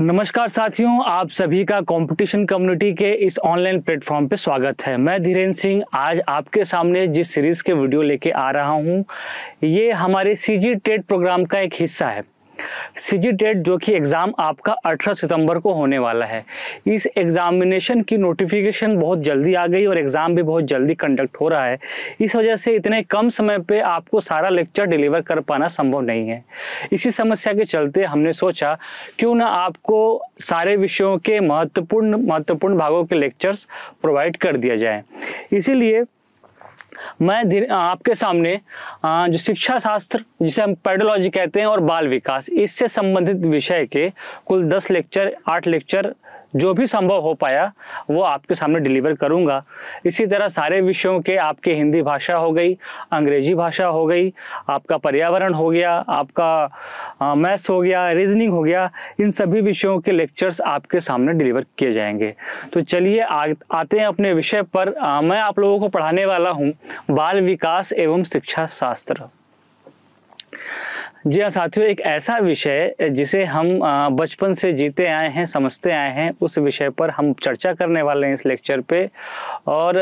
नमस्कार साथियों आप सभी का कंपटीशन कम्युनिटी के इस ऑनलाइन प्लेटफॉर्म पे स्वागत है मैं धीरेन्द्र सिंह आज आपके सामने जिस सीरीज़ के वीडियो लेके आ रहा हूँ ये हमारे सी जी टेट प्रोग्राम का एक हिस्सा है टेट e जो कि एग्ज़ाम आपका 18 सितंबर को होने वाला है इस एग्ज़ामिनेशन की नोटिफिकेशन बहुत जल्दी आ गई और एग्ज़ाम भी बहुत जल्दी कंडक्ट हो रहा है इस वजह से इतने कम समय पे आपको सारा लेक्चर डिलीवर कर पाना संभव नहीं है इसी समस्या के चलते हमने सोचा क्यों ना आपको सारे विषयों के महत्वपूर्ण महत्वपूर्ण भागों के लेक्चर्स प्रोवाइड कर दिया जाए इसीलिए मैं आपके सामने जो शिक्षा शास्त्र जिसे हम पेडोलॉजी कहते हैं और बाल विकास इससे संबंधित विषय के कुल दस लेक्चर आठ लेक्चर जो भी संभव हो पाया वो आपके सामने डिलीवर करूँगा इसी तरह सारे विषयों के आपके हिंदी भाषा हो गई अंग्रेजी भाषा हो गई आपका पर्यावरण हो गया आपका मैथ्स हो गया रीजनिंग हो गया इन सभी विषयों के लेक्चर्स आपके सामने डिलीवर किए जाएंगे तो चलिए आते हैं अपने विषय पर आ, मैं आप लोगों को पढ़ाने वाला हूँ बाल विकास एवं शिक्षा शास्त्र जी हाँ साथियों एक ऐसा विषय जिसे हम बचपन से जीते आए हैं समझते आए हैं उस विषय पर हम चर्चा करने वाले हैं इस लेक्चर पे और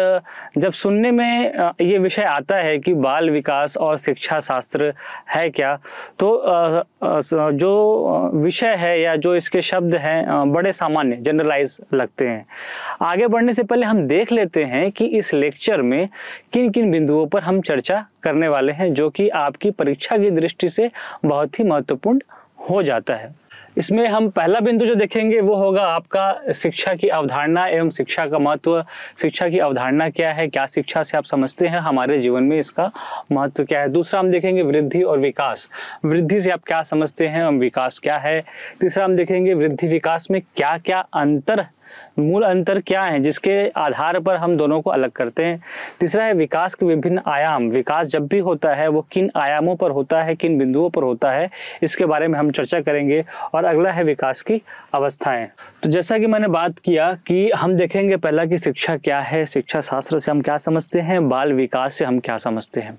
जब सुनने में ये विषय आता है कि बाल विकास और शिक्षा शास्त्र है क्या तो जो विषय है या जो इसके शब्द हैं बड़े सामान्य जनरलाइज लगते हैं आगे बढ़ने से पहले हम देख लेते हैं कि इस लेक्चर में किन किन बिंदुओं पर हम चर्चा करने वाले हैं जो कि आपकी परीक्षा की दृष्टि से बहुत ही महत्वपूर्ण हो जाता है इसमें हम पहला बिंदु जो देखेंगे वो होगा आपका शिक्षा की अवधारणा एवं शिक्षा का महत्व शिक्षा की अवधारणा क्या है क्या शिक्षा से आप समझते हैं हमारे जीवन में इसका महत्व क्या है दूसरा हम देखेंगे वृद्धि और विकास वृद्धि से आप क्या समझते हैं एवं विकास क्या है तीसरा हम देखेंगे वृद्धि विकास में क्या क्या अंतर मूल अंतर क्या है जिसके आधार पर हम दोनों को अलग करते हैं तीसरा है विकास के विभिन्न आयाम विकास जब भी होता है वो किन आयामों पर होता है किन बिंदुओं पर होता है इसके बारे में हम चर्चा करेंगे और अगला है विकास की अवस्थाएं तो जैसा कि मैंने बात किया कि हम देखेंगे पहला कि शिक्षा क्या है शिक्षा शास्त्र से हम क्या समझते हैं बाल विकास से हम क्या समझते हैं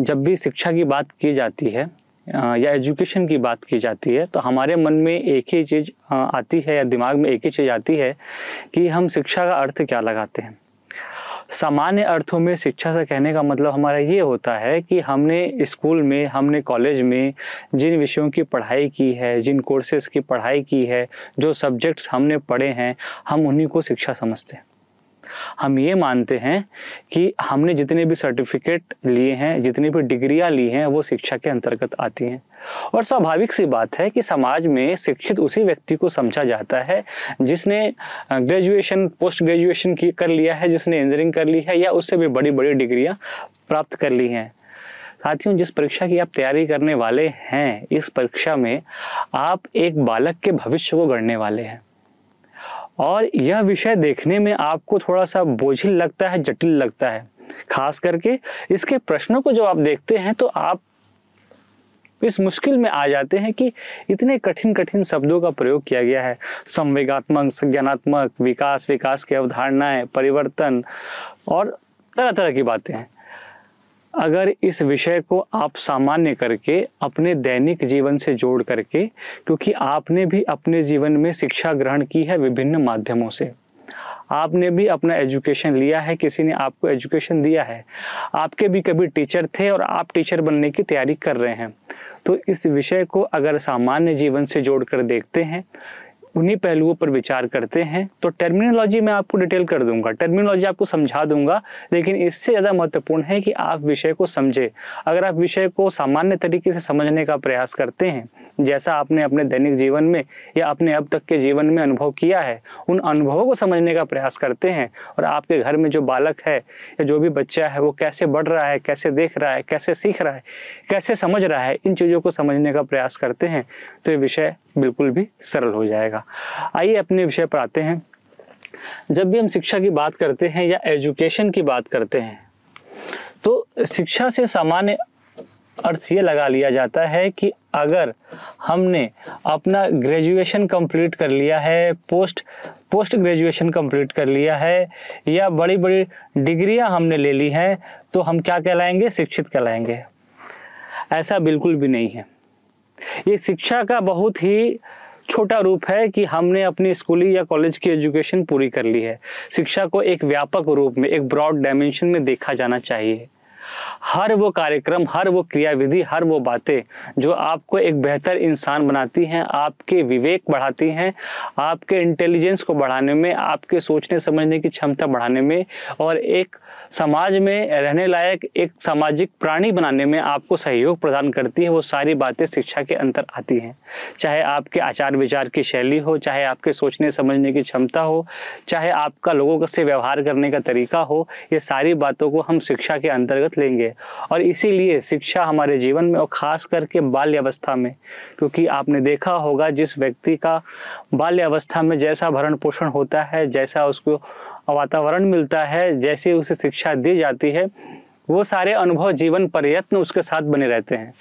जब भी शिक्षा की बात की जाती है या एजुकेशन की बात की जाती है तो हमारे मन में एक ही चीज़ आती है या दिमाग में एक ही चीज़ आती है कि हम शिक्षा का अर्थ क्या लगाते हैं सामान्य अर्थों में शिक्षा से कहने का मतलब हमारा ये होता है कि हमने स्कूल में हमने कॉलेज में जिन विषयों की पढ़ाई की है जिन कोर्सेज की पढ़ाई की है जो सब्जेक्ट्स हमने पढ़े हैं हम उन्हीं को शिक्षा समझते हैं हम ये मानते हैं कि हमने जितने भी सर्टिफिकेट लिए हैं जितनी भी डिग्रियाँ ली हैं वो शिक्षा के अंतर्गत आती हैं और स्वाभाविक सी बात है कि समाज में शिक्षित उसी व्यक्ति को समझा जाता है जिसने ग्रेजुएशन पोस्ट ग्रेजुएशन की कर लिया है जिसने इंजीनियरिंग कर ली है या उससे भी बड़ी बड़ी डिग्रियाँ प्राप्त कर ली हैं साथियों जिस परीक्षा की आप तैयारी करने वाले हैं इस परीक्षा में आप एक बालक के भविष्य को गढ़ने वाले हैं और यह विषय देखने में आपको थोड़ा सा बोझिल लगता है जटिल लगता है खास करके इसके प्रश्नों को जब आप देखते हैं तो आप इस मुश्किल में आ जाते हैं कि इतने कठिन कठिन शब्दों का प्रयोग किया गया है संवेगात्मक संज्ञानात्मक विकास विकास की अवधारणाएं परिवर्तन और तरह तरह की बातें हैं अगर इस विषय को आप सामान्य करके अपने दैनिक जीवन से जोड़ करके क्योंकि आपने भी अपने जीवन में शिक्षा ग्रहण की है विभिन्न माध्यमों से आपने भी अपना एजुकेशन लिया है किसी ने आपको एजुकेशन दिया है आपके भी कभी टीचर थे और आप टीचर बनने की तैयारी कर रहे हैं तो इस विषय को अगर सामान्य जीवन से जोड़कर देखते हैं उन्हीं पहलुओं पर विचार करते हैं तो टर्मिनोलॉजी मैं आपको डिटेल कर दूंगा टर्मिनोलॉजी आपको समझा दूंगा लेकिन इससे ज़्यादा महत्वपूर्ण है कि आप विषय को समझें अगर आप विषय को सामान्य तरीके से समझने का प्रयास करते हैं जैसा आपने अपने दैनिक जीवन में या अपने अब तक के जीवन में अनुभव किया है उन अनुभवों को समझने का प्रयास करते हैं और आपके घर में जो बालक है या जो भी बच्चा है वो कैसे बढ़ रहा है कैसे देख रहा है कैसे सीख रहा है कैसे समझ रहा है इन चीज़ों को समझने का प्रयास करते हैं तो ये विषय बिल्कुल भी सरल हो जाएगा आइए अपने विषय पर आते हैं जब भी हम शिक्षा की बात करते हैं या एजुकेशन की बात करते हैं तो शिक्षा से सामान्य अर्थ ये लगा लिया जाता है कि अगर हमने अपना ग्रेजुएशन कंप्लीट कर लिया है पोस्ट पोस्ट ग्रेजुएशन कंप्लीट कर लिया है या बड़ी बड़ी डिग्रियां हमने ले ली हैं तो हम क्या कहलाएंगे शिक्षित कहलाएंगे ऐसा बिल्कुल भी नहीं है ये शिक्षा का बहुत ही छोटा रूप है कि हमने अपनी स्कूली या कॉलेज की एजुकेशन पूरी कर ली है शिक्षा को एक व्यापक रूप में एक ब्रॉड डायमेंशन में देखा जाना चाहिए हर वो कार्यक्रम हर वो क्रियाविधि हर वो बातें जो आपको एक बेहतर इंसान बनाती हैं आपके विवेक बढ़ाती हैं आपके इंटेलिजेंस को बढ़ाने में आपके सोचने समझने की क्षमता बढ़ाने में और एक समाज में रहने लायक एक सामाजिक प्राणी बनाने में आपको सहयोग प्रदान करती है वो सारी बातें शिक्षा के अंतर आती हैं चाहे आपके आचार विचार की शैली हो चाहे आपके सोचने समझने की क्षमता हो चाहे आपका लोगों से व्यवहार करने का तरीका हो ये सारी बातों को हम शिक्षा के अंतर्गत लेंगे और इसीलिए शिक्षा हमारे जीवन में और ख़ास करके बाल्यावस्था में क्योंकि आपने देखा होगा जिस व्यक्ति का बाल्यावस्था में जैसा भरण पोषण होता है जैसा उसको वातावरण मिलता है जैसे उसे शिक्षा दी जाती है वो सारे अनुभव जीवन प्रयत्न उसके साथ बने रहते हैं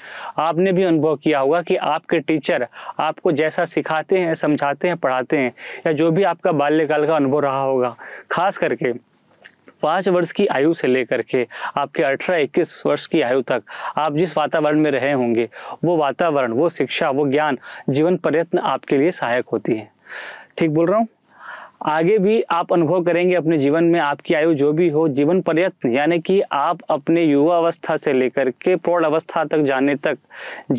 आपने भी अनुभव किया होगा कि आपके टीचर आपको जैसा सिखाते हैं समझाते हैं पढ़ाते हैं या जो भी आपका बाल्यकाल का अनुभव रहा होगा खास करके पाँच वर्ष की आयु से लेकर के आपके अठारह इक्कीस वर्ष की आयु तक आप जिस वातावरण में रहे होंगे वो वातावरण वो शिक्षा वो ज्ञान जीवन प्रयत्न आपके लिए सहायक होती है ठीक बोल रहा हूँ आगे भी आप अनुभव करेंगे अपने जीवन में आपकी आयु जो भी हो जीवन प्रयत्न यानी कि आप अपने युवा अवस्था से लेकर के प्रौढ़ अवस्था तक जाने तक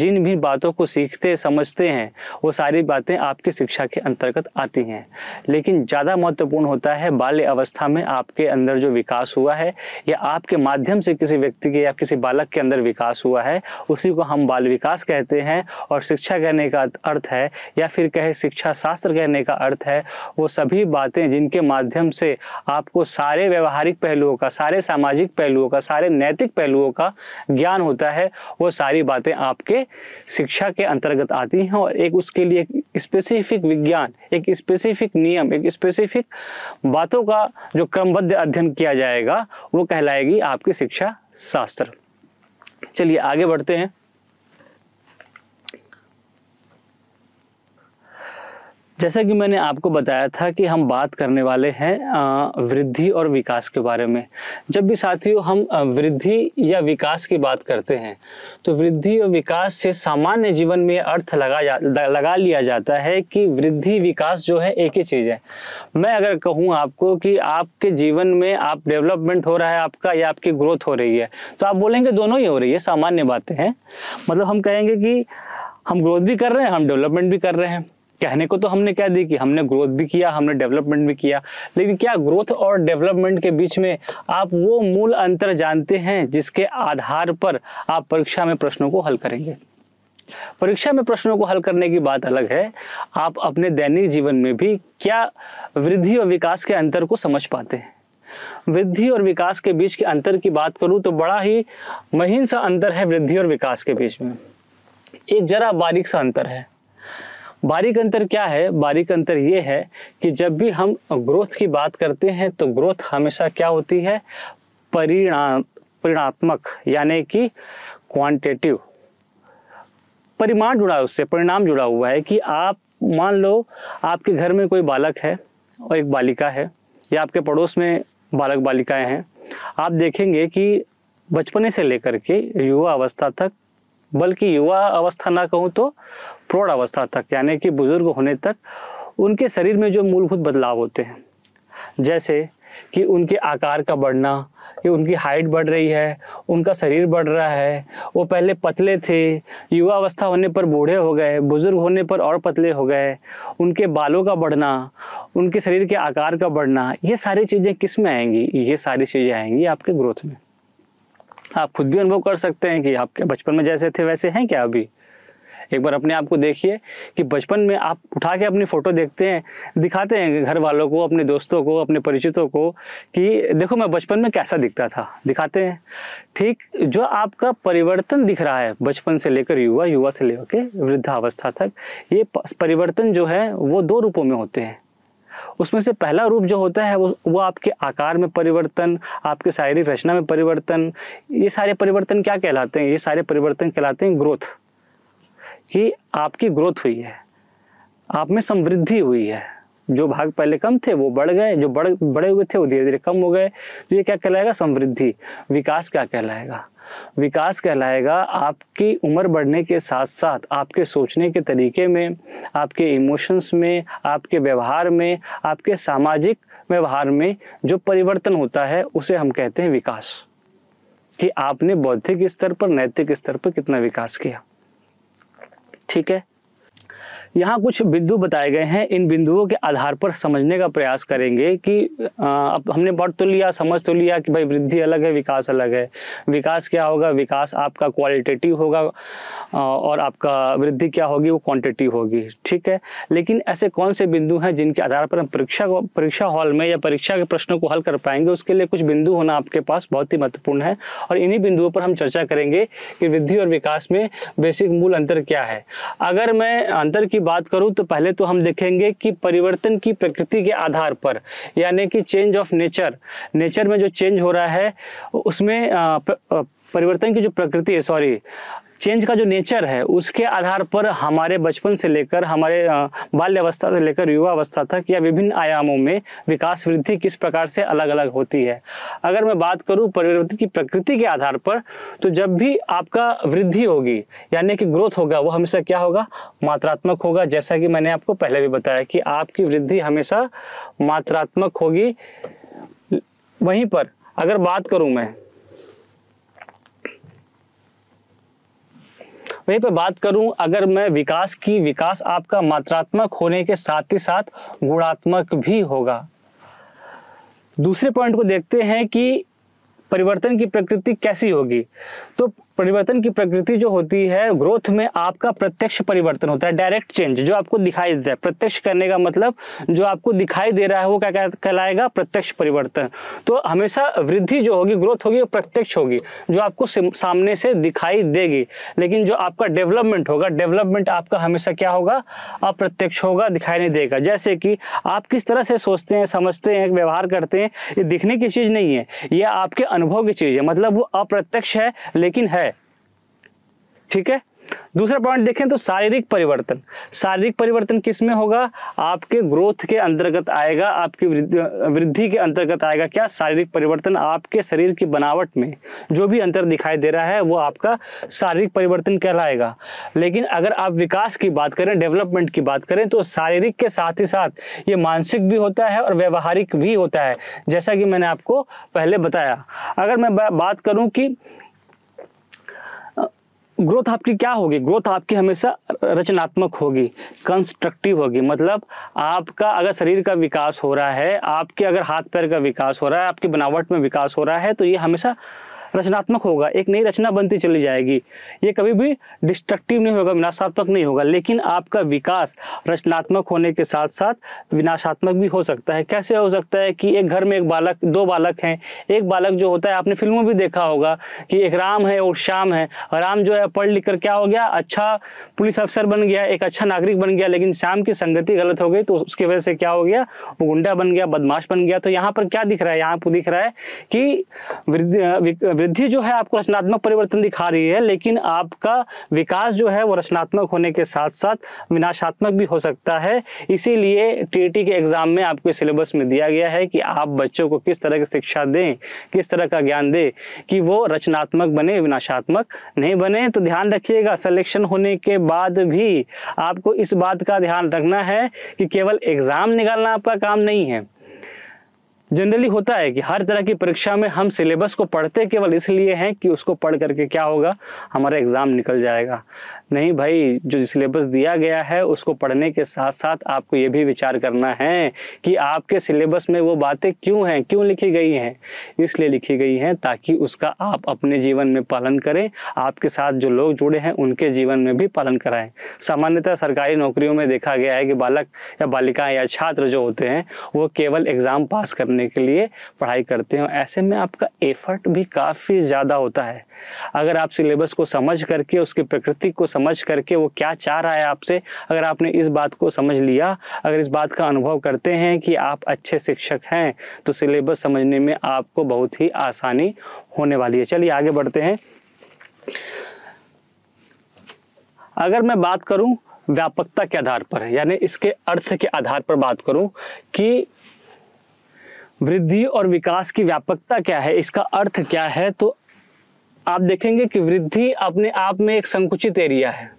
जिन भी बातों को सीखते समझते हैं वो सारी बातें आपकी शिक्षा के अंतर्गत आती हैं लेकिन ज़्यादा महत्वपूर्ण होता है बाल्य अवस्था में आपके अंदर जो विकास हुआ है या आपके माध्यम से किसी व्यक्ति के या किसी बालक के अंदर विकास हुआ है उसी को हम बाल विकास कहते हैं और शिक्षा कहने का अर्थ है या फिर कहे शिक्षा शास्त्र कहने का अर्थ है वो सभी बातें जिनके माध्यम से आपको सारे व्यवहारिक पहलुओं का सारे सामाजिक पहलुओं का सारे नैतिक पहलुओं का ज्ञान होता है वो सारी बातें आपके शिक्षा के अंतर्गत आती हैं और एक उसके लिए एक स्पेसिफिक विज्ञान एक स्पेसिफिक नियम एक स्पेसिफिक बातों का जो क्रमबद्ध अध्ययन किया जाएगा वो कहलाएगी आपकी शिक्षा शास्त्र चलिए आगे बढ़ते हैं जैसा कि मैंने आपको बताया था कि हम बात करने वाले हैं वृद्धि और विकास के बारे में जब भी साथियों हम वृद्धि या विकास की बात करते हैं तो वृद्धि और विकास से सामान्य जीवन में अर्थ लगा जा लगा लिया जाता है कि वृद्धि विकास जो है एक ही चीज़ है मैं अगर कहूँ आपको कि आपके जीवन में आप डेवलपमेंट हो रहा है आपका या आपकी ग्रोथ हो रही है तो आप बोलेंगे दोनों ही हो रही है सामान्य बातें हैं मतलब हम कहेंगे कि हम ग्रोथ भी कर रहे हैं हम डेवलपमेंट भी कर रहे हैं कहने को तो हमने क्या दी कि हमने ग्रोथ भी किया हमने डेवलपमेंट भी किया लेकिन क्या ग्रोथ और डेवलपमेंट के बीच में आप वो मूल अंतर जानते हैं जिसके आधार पर आप परीक्षा में प्रश्नों को हल करेंगे परीक्षा में प्रश्नों को हल करने की बात अलग है आप अपने दैनिक जीवन में भी क्या वृद्धि और विकास के अंतर को समझ पाते हैं वृद्धि और विकास के बीच के अंतर की बात करूं तो बड़ा ही महीन सा अंतर है वृद्धि और विकास के बीच में एक जरा बारीक सा अंतर है बारीक अंतर क्या है बारीक अंतर ये है कि जब भी हम ग्रोथ की बात करते हैं तो ग्रोथ हमेशा क्या होती है परिणाम परिणात्मक यानी कि क्वांटिटेटिव परिमाण जुड़ा उससे परिणाम जुड़ा हुआ है कि आप मान लो आपके घर में कोई बालक है और एक बालिका है या आपके पड़ोस में बालक बालिकाएं हैं आप देखेंगे कि बचपने से लेकर के युवा अवस्था तक बल्कि युवा अवस्था ना कहूँ तो प्रौढ़ अवस्था तक यानी कि बुजुर्ग होने तक उनके शरीर में जो मूलभूत बदलाव होते हैं जैसे कि उनके आकार का बढ़ना कि उनकी हाइट बढ़ रही है उनका शरीर बढ़ रहा है वो पहले पतले थे युवा अवस्था होने पर बूढ़े हो गए बुज़ुर्ग होने पर और पतले हो गए उनके बालों का बढ़ना उनके शरीर के आकार का बढ़ना ये सारी चीज़ें किस में आएंगी ये सारी चीज़ें आएंगी आपके ग्रोथ में आप खुद भी अनुभव कर सकते हैं कि आपके बचपन में जैसे थे वैसे हैं क्या अभी एक बार अपने आप को देखिए कि बचपन में आप उठा के अपनी फ़ोटो देखते हैं दिखाते हैं घर वालों को अपने दोस्तों को अपने परिचितों को कि देखो मैं बचपन में कैसा दिखता था दिखाते हैं ठीक जो आपका परिवर्तन दिख रहा है बचपन से लेकर युवा युवा से लेकर वृद्धावस्था तक ये परिवर्तन जो है वो दो रूपों में होते हैं उसमें से पहला रूप जो होता है वो वो आपके आकार में परिवर्तन आपके शारीरिक रचना में परिवर्तन ये सारे परिवर्तन क्या कहलाते हैं ये सारे परिवर्तन कहलाते हैं ग्रोथ कि आपकी ग्रोथ हुई है आप में समृद्धि हुई है जो भाग पहले कम थे वो बढ़ गए जो बढ़ बड़े हुए थे वो धीरे धीरे कम हो गए तो ये क्या कहलाएगा समृद्धि विकास क्या कहलाएगा विकास कहलाएगा आपकी उम्र बढ़ने के साथ साथ आपके सोचने के तरीके में आपके इमोशंस में आपके व्यवहार में आपके सामाजिक व्यवहार में जो परिवर्तन होता है उसे हम कहते हैं विकास कि आपने बौद्धिक स्तर पर नैतिक स्तर पर कितना विकास किया ठीक है यहाँ कुछ बिंदु बताए गए हैं इन बिंदुओं के आधार पर समझने का प्रयास करेंगे कि अब हमने पढ़ तो लिया समझ तो लिया कि भाई वृद्धि अलग है विकास अलग है विकास क्या होगा विकास आपका क्वालिटेटिव होगा और आपका वृद्धि क्या होगी वो क्वांटिटी होगी ठीक है लेकिन ऐसे कौन से बिंदु हैं जिनके आधार पर हम परीक्षा परीक्षा हॉल में या परीक्षा के प्रश्नों को हल कर पाएंगे उसके लिए कुछ बिंदु होना आपके पास बहुत ही महत्वपूर्ण है और इन्हीं बिंदुओं पर हम चर्चा करेंगे कि वृद्धि और विकास में बेसिक मूल अंतर क्या है अगर मैं अंतर की बात करूं तो पहले तो हम देखेंगे कि परिवर्तन की प्रकृति के आधार पर यानी कि चेंज ऑफ नेचर नेचर में जो चेंज हो रहा है उसमें परिवर्तन की जो प्रकृति है सॉरी चेंज का जो नेचर है उसके आधार पर हमारे बचपन से लेकर हमारे बाल्यावस्था से लेकर युवा अवस्था तक या विभिन्न आयामों में विकास वृद्धि किस प्रकार से अलग अलग होती है अगर मैं बात करूँ परिवर्तन की प्रकृति के आधार पर तो जब भी आपका वृद्धि होगी यानी कि ग्रोथ होगा वो हमेशा क्या होगा मात्रात्मक होगा जैसा कि मैंने आपको पहले भी बताया कि आपकी वृद्धि हमेशा मात्रात्मक होगी वहीं पर अगर बात करूँ मैं वहीं पर बात करूं अगर मैं विकास की विकास आपका मात्रात्मक होने के साथ ही साथ गुणात्मक भी होगा दूसरे पॉइंट को देखते हैं कि परिवर्तन की प्रकृति कैसी होगी तो परिवर्तन की प्रकृति जो होती है ग्रोथ में आपका प्रत्यक्ष परिवर्तन होता है डायरेक्ट चेंज जो आपको दिखाई देता है प्रत्यक्ष करने का मतलब जो आपको दिखाई दे रहा है वो क्या कहलाएगा प्रत्यक्ष परिवर्तन तो हमेशा वृद्धि जो होगी ग्रोथ होगी वो प्रत्यक्ष होगी जो आपको सामने से दिखाई देगी लेकिन जो आपका डेवलपमेंट होगा डेवलपमेंट आपका हमेशा क्या होगा अप्रत्यक्ष होगा दिखाई नहीं देगा जैसे कि आप किस तरह से सोचते हैं समझते हैं व्यवहार करते हैं ये दिखने की चीज़ नहीं है यह आपके अनुभव की चीज़ है मतलब वो अप्रत्यक्ष है लेकिन है ठीक है दूसरा पॉइंट देखें तो शारीरिक परिवर्तन शारीरिक परिवर्तन किस में होगा आपके ग्रोथ के अंतर्गत आएगा आपकी वृद्धि के अंतर्गत आएगा क्या शारीरिक परिवर्तन आपके शरीर की बनावट में जो भी अंतर दिखाई दे रहा है वो आपका शारीरिक परिवर्तन कहलाएगा लेकिन अगर आप विकास की बात करें डेवलपमेंट की बात करें तो शारीरिक के साथ ही साथ ये मानसिक भी होता है और व्यवहारिक भी होता है जैसा कि मैंने आपको पहले बताया अगर मैं बात करूँ कि ग्रोथ आपकी क्या होगी ग्रोथ आपकी हमेशा रचनात्मक होगी कंस्ट्रक्टिव होगी मतलब आपका अगर शरीर का विकास हो रहा है आपके अगर हाथ पैर का विकास हो रहा है आपकी बनावट में विकास हो रहा है तो ये हमेशा रचनात्मक होगा एक नई रचना बनती चली जाएगी ये कभी भी डिस्ट्रक्टिव नहीं होगा विनाशात्मक नहीं होगा लेकिन आपका विकास रचनात्मक होने के साथ साथ विनाशात्मक भी हो सकता है कैसे हो सकता है कि एक घर में एक बालक दो बालक हैं एक बालक जो होता है आपने फिल्मों भी देखा होगा कि एक राम है और श्याम है राम जो है पढ़ लिख कर क्या हो गया अच्छा पुलिस अफसर बन गया एक अच्छा नागरिक बन गया लेकिन श्याम की संगति गलत हो गई तो उसकी वजह से क्या हो गया वो गुंडा बन गया बदमाश बन गया तो यहाँ पर क्या दिख रहा है यहाँ पर दिख रहा है कि वृद्धि जो है आपको रचनात्मक परिवर्तन दिखा रही है लेकिन आपका विकास जो है वो रचनात्मक होने के साथ साथ विनाशात्मक भी हो सकता है इसीलिए टी के एग्जाम में आपके सिलेबस में दिया गया है कि आप बच्चों को किस तरह की शिक्षा दें किस तरह का ज्ञान दें कि वो रचनात्मक बने विनाशात्मक नहीं बने तो ध्यान रखिएगा सलेक्शन होने के बाद भी आपको इस बात का ध्यान रखना है कि केवल एग्ज़ाम निकालना आपका काम नहीं है जनरली होता है कि हर तरह की परीक्षा में हम सिलेबस को पढ़ते केवल इसलिए हैं कि उसको पढ़ करके क्या होगा हमारा एग्ज़ाम निकल जाएगा नहीं भाई जो सिलेबस दिया गया है उसको पढ़ने के साथ साथ आपको ये भी विचार करना है कि आपके सिलेबस में वो बातें क्यों हैं क्यों लिखी गई हैं इसलिए लिखी गई हैं ताकि उसका आप अपने जीवन में पालन करें आपके साथ जो लोग जुड़े हैं उनके जीवन में भी पालन कराएं सामान्यतः सरकारी नौकरियों में देखा गया है कि बालक या बालिका या छात्र जो होते हैं वो केवल एग्ज़ाम पास करने के लिए पढ़ाई करते हैं ऐसे में आपका एफर्ट भी काफ़ी ज़्यादा होता है अगर आप सिलेबस को समझ करके उसकी प्रकृति को समझ करके वो क्या चाह रहा है आपसे अगर आपने इस बात को समझ लिया अगर इस बात का अनुभव करते हैं कि आप अच्छे शिक्षक हैं तो सिलेबस समझने में आपको बहुत ही आसानी होने वाली है चलिए आगे बढ़ते हैं अगर मैं बात करूं व्यापकता के आधार पर यानी इसके अर्थ के आधार पर बात करूं कि वृद्धि और विकास की व्यापकता क्या है इसका अर्थ क्या है तो आप देखेंगे कि वृद्धि अपने आप में एक संकुचित एरिया है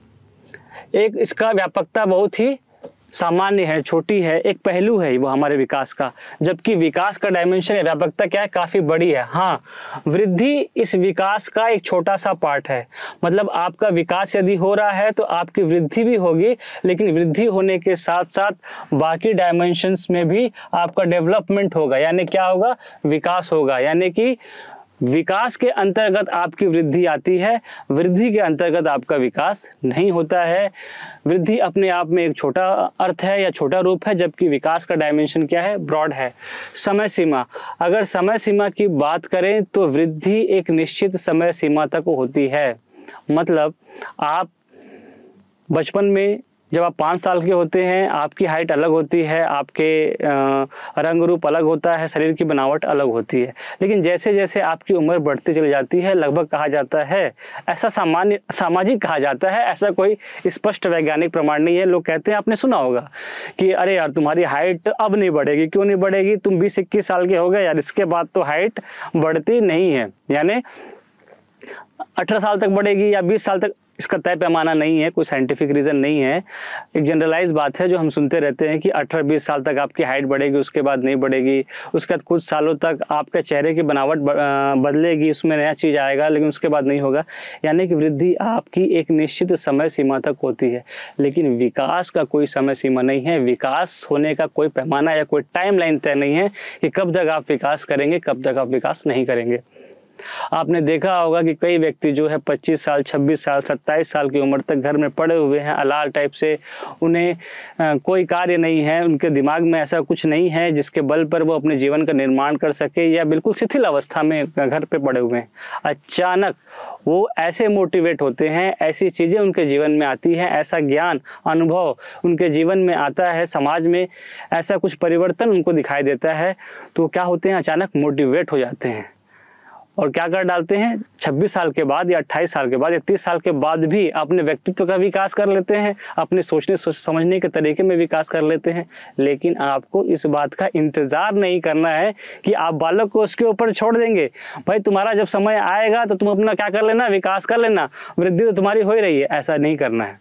एक इसका व्यापकता बहुत ही सामान्य है छोटी है एक पहलू है वो हमारे विकास का जबकि विकास का डायमेंशन व्यापकता क्या है काफ़ी बड़ी है हाँ वृद्धि इस विकास का एक छोटा सा पार्ट है मतलब आपका विकास यदि हो रहा है तो आपकी वृद्धि भी होगी लेकिन वृद्धि होने के साथ साथ बाकी डायमेंशंस में भी आपका डेवलपमेंट होगा यानी क्या होगा विकास होगा यानी कि विकास के अंतर्गत आपकी वृद्धि आती है वृद्धि के अंतर्गत आपका विकास नहीं होता है वृद्धि अपने आप में एक छोटा अर्थ है या छोटा रूप है जबकि विकास का डायमेंशन क्या है ब्रॉड है समय सीमा अगर समय सीमा की बात करें तो वृद्धि एक निश्चित समय सीमा तक होती है मतलब आप बचपन में जब आप पाँच साल के होते हैं आपकी हाइट अलग होती है आपके रंग रूप अलग होता है शरीर की बनावट अलग होती है लेकिन जैसे जैसे आपकी उम्र बढ़ती चली जाती है लगभग कहा जाता है ऐसा सामान्य सामाजिक कहा जाता है ऐसा कोई स्पष्ट वैज्ञानिक प्रमाण नहीं है लोग कहते हैं आपने सुना होगा कि अरे यार तुम्हारी हाइट अब नहीं बढ़ेगी क्यों नहीं बढ़ेगी तुम बीस इक्कीस साल के हो गए यार इसके बाद तो हाइट बढ़ती नहीं है यानी अठारह साल तक बढ़ेगी या बीस साल तक इसका तय पैमाना नहीं है कोई साइंटिफिक रीज़न नहीं है एक जनरलाइज बात है जो हम सुनते रहते हैं कि अठारह बीस साल तक आपकी हाइट बढ़ेगी उसके बाद नहीं बढ़ेगी उसके बाद कुछ सालों तक आपके चेहरे की बनावट बदलेगी उसमें नया चीज़ आएगा लेकिन उसके बाद नहीं होगा यानी कि वृद्धि आपकी एक निश्चित समय सीमा तक होती है लेकिन विकास का कोई समय सीमा नहीं है विकास होने का कोई पैमाना या कोई टाइम तय नहीं है कि कब तक आप विकास करेंगे कब तक आप विकास नहीं करेंगे आपने देखा होगा कि कई व्यक्ति जो है 25 साल 26 साल 27 साल की उम्र तक घर में पड़े हुए हैं अलाल टाइप से उन्हें कोई कार्य नहीं है उनके दिमाग में ऐसा कुछ नहीं है जिसके बल पर वो अपने जीवन का निर्माण कर सके या बिल्कुल शिथिल अवस्था में घर पर पड़े हुए हैं अचानक वो ऐसे मोटिवेट होते हैं ऐसी चीज़ें उनके जीवन में आती हैं ऐसा ज्ञान अनुभव उनके जीवन में आता है समाज में ऐसा कुछ परिवर्तन उनको दिखाई देता है तो क्या होते हैं अचानक मोटिवेट हो जाते हैं और क्या कर डालते हैं 26 साल के बाद या 28 साल के बाद या 30 साल के बाद भी अपने व्यक्तित्व का विकास कर लेते हैं अपने सोचने सोच, समझने के तरीके में विकास कर लेते हैं लेकिन आपको इस बात का इंतज़ार नहीं करना है कि आप बालक को उसके ऊपर छोड़ देंगे भाई तुम्हारा जब समय आएगा तो तुम अपना क्या कर लेना विकास कर लेना वृद्धि तो तुम्हारी हो ही रही है ऐसा नहीं करना है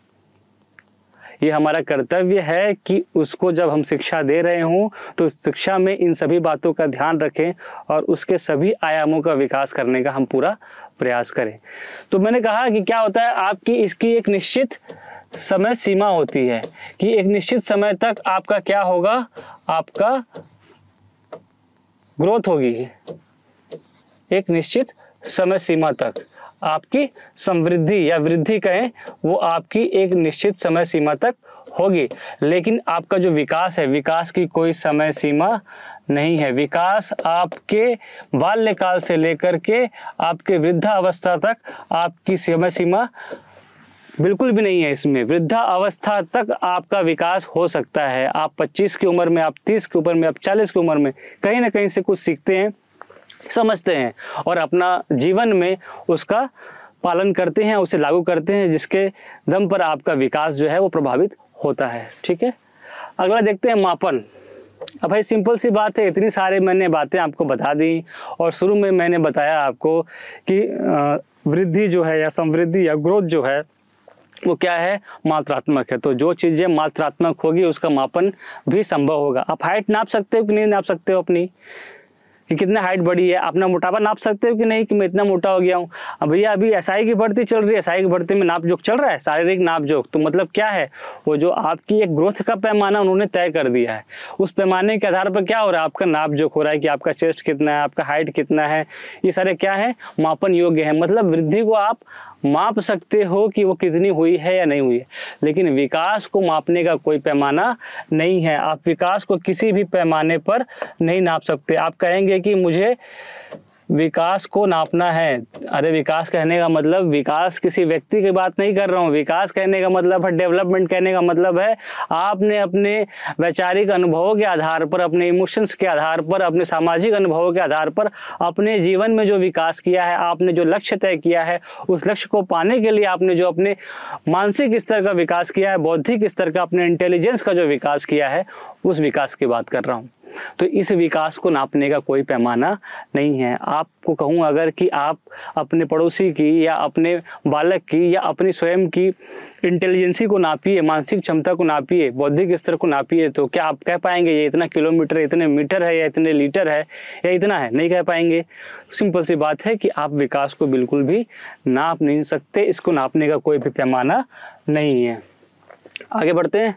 ये हमारा कर्तव्य है कि उसको जब हम शिक्षा दे रहे हों तो शिक्षा में इन सभी बातों का ध्यान रखें और उसके सभी आयामों का विकास करने का हम पूरा प्रयास करें तो मैंने कहा कि क्या होता है आपकी इसकी एक निश्चित समय सीमा होती है कि एक निश्चित समय तक आपका क्या होगा आपका ग्रोथ होगी एक निश्चित समय सीमा तक आपकी समृद्धि या वृद्धि कहें वो आपकी एक निश्चित समय सीमा तक होगी लेकिन आपका जो विकास है विकास की कोई समय सीमा नहीं है विकास आपके बाल्यकाल से लेकर के आपके वृद्धावस्था तक आपकी समय सीमा बिल्कुल भी नहीं है इसमें वृद्धा अवस्था तक आपका विकास हो सकता है आप 25 की उम्र में आप 30 की उम्र में आप 40 की उम्र में कहीं ना कहीं से कुछ सीखते हैं समझते हैं और अपना जीवन में उसका पालन करते हैं उसे लागू करते हैं जिसके दम पर आपका विकास जो है वो प्रभावित होता है ठीक है अगला देखते हैं मापन अब भाई सिंपल सी बात है इतनी सारे मैंने बातें आपको बता दी और शुरू में मैंने बताया आपको कि वृद्धि जो है या समृद्धि या ग्रोथ जो है वो क्या है मात्रात्मक है तो जो चीज़ें मात्रात्मक होगी उसका मापन भी संभव होगा आप हाइट नाप सकते हो कि नहीं नाप सकते हो अपनी कि कितना हाइट बढ़ी है अपना मोटापा नाप सकते हो कि नहीं कि मैं इतना मोटा हो गया हूँ भैया अभी एस की भर्ती चल रही है एस की भर्ती में नाप जोक चल रहा है शारीरिक नाप जोक तो मतलब क्या है वो जो आपकी एक ग्रोथ का पैमाना उन्होंने तय कर दिया है उस पैमाने के आधार पर क्या हो रहा है आपका नाप जोक हो रहा है कि आपका चेस्ट कितना है आपका हाइट कितना है ये सारे क्या है मापन योग्य है मतलब वृद्धि को आप माप सकते हो कि वो कितनी हुई है या नहीं हुई है लेकिन विकास को मापने का कोई पैमाना नहीं है आप विकास को किसी भी पैमाने पर नहीं नाप सकते आप कहेंगे है कि मुझे विकास को नापना है अरे विकास कहने का मतलब विकास किसी व्यक्ति की बात नहीं कर रहा हूँ विकास कहने का मतलब है डेवलपमेंट कहने का मतलब है आपने अपने वैचारिक अनुभवों के आधार पर अपने इमोशंस के आधार पर अपने सामाजिक अनुभवों के आधार पर अपने जीवन में जो विकास किया है आपने जो लक्ष्य तय किया है उस लक्ष्य को पाने के लिए आपने जो अपने मानसिक स्तर का विकास किया है बौद्धिक स्तर का अपने इंटेलिजेंस का जो विकास किया है उस विकास की बात कर रहा हूँ तो इस विकास को नापने का कोई पैमाना नहीं है आपको कहूँ अगर कि आप अपने पड़ोसी की या अपने बालक की या अपनी स्वयं की इंटेलिजेंसी को नापिए मानसिक क्षमता को नापिए बौद्धिक स्तर को नापिए तो क्या आप कह पाएंगे ये इतना किलोमीटर इतने मीटर है या इतने लीटर है या इतना है नहीं कह पाएंगे सिंपल सी बात है कि आप विकास को बिल्कुल भी नाप नहीं सकते इसको नापने का कोई भी पैमाना नहीं है आगे बढ़ते हैं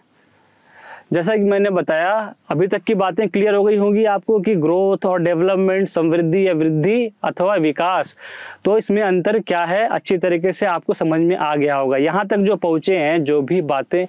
जैसा कि मैंने बताया अभी तक की बातें क्लियर हो गई होंगी आपको कि ग्रोथ और डेवलपमेंट समृद्धि या वृद्धि अथवा विकास तो इसमें अंतर क्या है अच्छी तरीके से आपको समझ में आ गया होगा यहाँ तक जो पहुँचे हैं जो भी बातें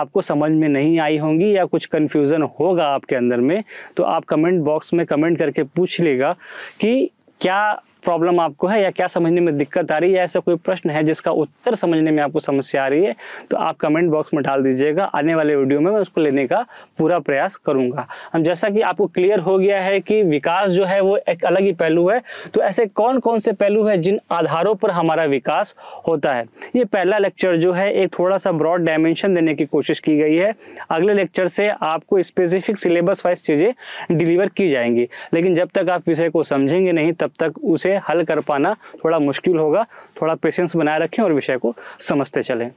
आपको समझ में नहीं आई होंगी या कुछ कन्फ्यूज़न होगा आपके अंदर में तो आप कमेंट बॉक्स में कमेंट करके पूछ लेगा कि क्या प्रॉब्लम आपको है या क्या समझने में दिक्कत आ रही है ऐसा कोई प्रश्न है जिसका उत्तर समझने में आपको समस्या आ रही है तो आप कमेंट बॉक्स में डाल दीजिएगा आने वाले वीडियो में मैं उसको लेने का पूरा प्रयास करूंगा हम जैसा कि आपको क्लियर हो गया है कि विकास जो है वो एक अलग ही पहलू है तो ऐसे कौन कौन से पहलू है जिन आधारों पर हमारा विकास होता है ये पहला लेक्चर जो है एक थोड़ा सा ब्रॉड डायमेंशन देने की कोशिश की गई है अगले लेक्चर से आपको स्पेसिफिक सिलेबस वाइज चीज़ें डिलीवर की जाएंगी लेकिन जब तक आप विषय को समझेंगे नहीं तब तक उसे है हल कर पाना थोड़ा मुश्किल होगा थोड़ा पेशेंस बनाए रखें और विषय को समझते चलें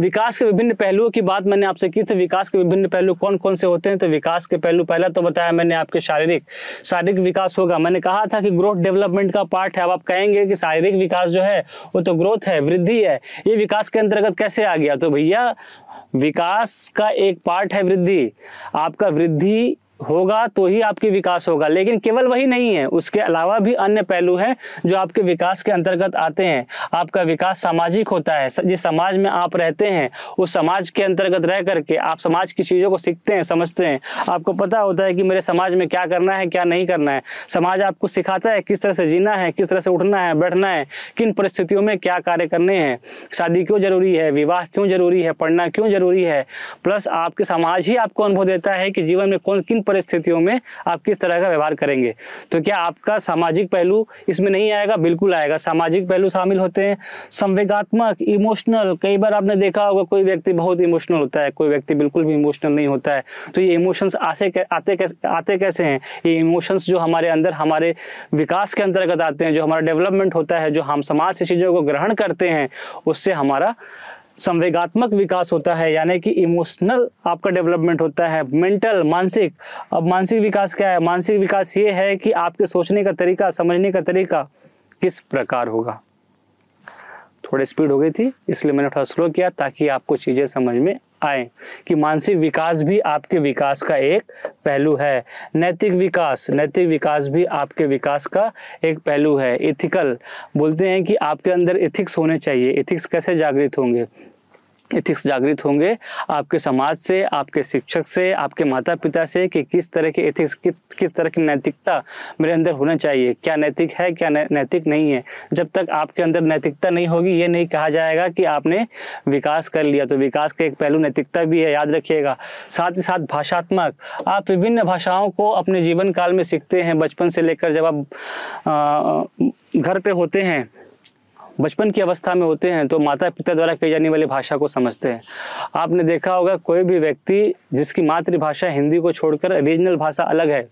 विकास के विभिन्न पहलुओं की बात मैंने आपसे की थी विकास के विभिन्न पहलू कौन कौन से होते हैं तो विकास के पहलू पहला तो बताया मैंने आपके शारीरिक शारीरिक विकास होगा मैंने कहा था कि ग्रोथ डेवलपमेंट का पार्ट है अब आप कहेंगे कि शारीरिक विकास जो है वो तो ग्रोथ है वृद्धि है ये विकास के अंतर्गत कैसे आ गया तो भैया विकास का एक पार्ट है वृद्धि आपका वृद्धि होगा तो ही आपके विकास होगा लेकिन केवल वही नहीं है उसके अलावा भी अन्य पहलू हैं जो आपके विकास के अंतर्गत आते हैं आपका विकास सामाजिक होता है जिस समाज में आप रहते हैं उस समाज के अंतर्गत रह करके आप समाज की चीज़ों को सीखते हैं समझते हैं आपको पता होता है कि मेरे समाज में क्या करना है क्या नहीं करना है समाज आपको सिखाता है किस तरह से जीना है किस तरह से उठना है बैठना है किन परिस्थितियों में क्या कार्य करने हैं शादी क्यों ज़रूरी है विवाह क्यों ज़रूरी है पढ़ना क्यों ज़रूरी है प्लस आपके समाज ही आपको अनुभव देता है कि जीवन में कौन किन परिस्थितियों में आप किस तरह का व्यवहार करेंगे तो क्या आपका सामाजिक पहलू इसमें नहीं आएगा बिल्कुल आएगा सामाजिक पहलू शामिल होते हैं संवेगात्मक इमोशनल कई बार आपने देखा होगा कोई व्यक्ति बहुत इमोशनल होता है कोई व्यक्ति बिल्कुल भी इमोशनल नहीं होता है तो ये इमोशंस आते कैसे आते कैसे हैं ये इमोशंस जो हमारे अंदर हमारे विकास के अंतर्गत आते हैं जो हमारा डेवलपमेंट होता है जो हम समाज से चीज़ों को ग्रहण करते हैं उससे हमारा संवेगात्मक विकास होता है यानी कि इमोशनल आपका डेवलपमेंट होता है मेंटल मानसिक अब मानसिक विकास क्या है मानसिक विकास ये है कि आपके सोचने का तरीका समझने का तरीका किस प्रकार होगा थोड़ी स्पीड हो गई थी इसलिए मैंने थोड़ा स्लो किया ताकि आपको चीज़ें समझ में आए कि मानसिक विकास भी आपके विकास का एक पहलू है नैतिक विकास नैतिक विकास भी आपके विकास का एक पहलू है इथिकल बोलते हैं कि आपके अंदर इथिक्स होने चाहिए इथिक्स कैसे जागृत होंगे एथिक्स जागृत होंगे आपके समाज से आपके शिक्षक से आपके माता पिता से कि किस तरह के एथिक्स किस तरह की नैतिकता मेरे अंदर होना चाहिए क्या नैतिक है क्या नैतिक नहीं है जब तक आपके अंदर नैतिकता नहीं होगी ये नहीं कहा जाएगा कि आपने विकास कर लिया तो विकास का एक पहलू नैतिकता भी है याद रखिएगा साथ ही साथ भाषात्मक आप विभिन्न भाषाओं को अपने जीवन काल में सीखते हैं बचपन से लेकर जब आप घर पर होते हैं बचपन की अवस्था में होते हैं तो माता पिता द्वारा कही जाने वाली भाषा को समझते हैं आपने देखा होगा कोई भी व्यक्ति जिसकी मातृभाषा हिंदी को छोड़कर रीजनल भाषा अलग है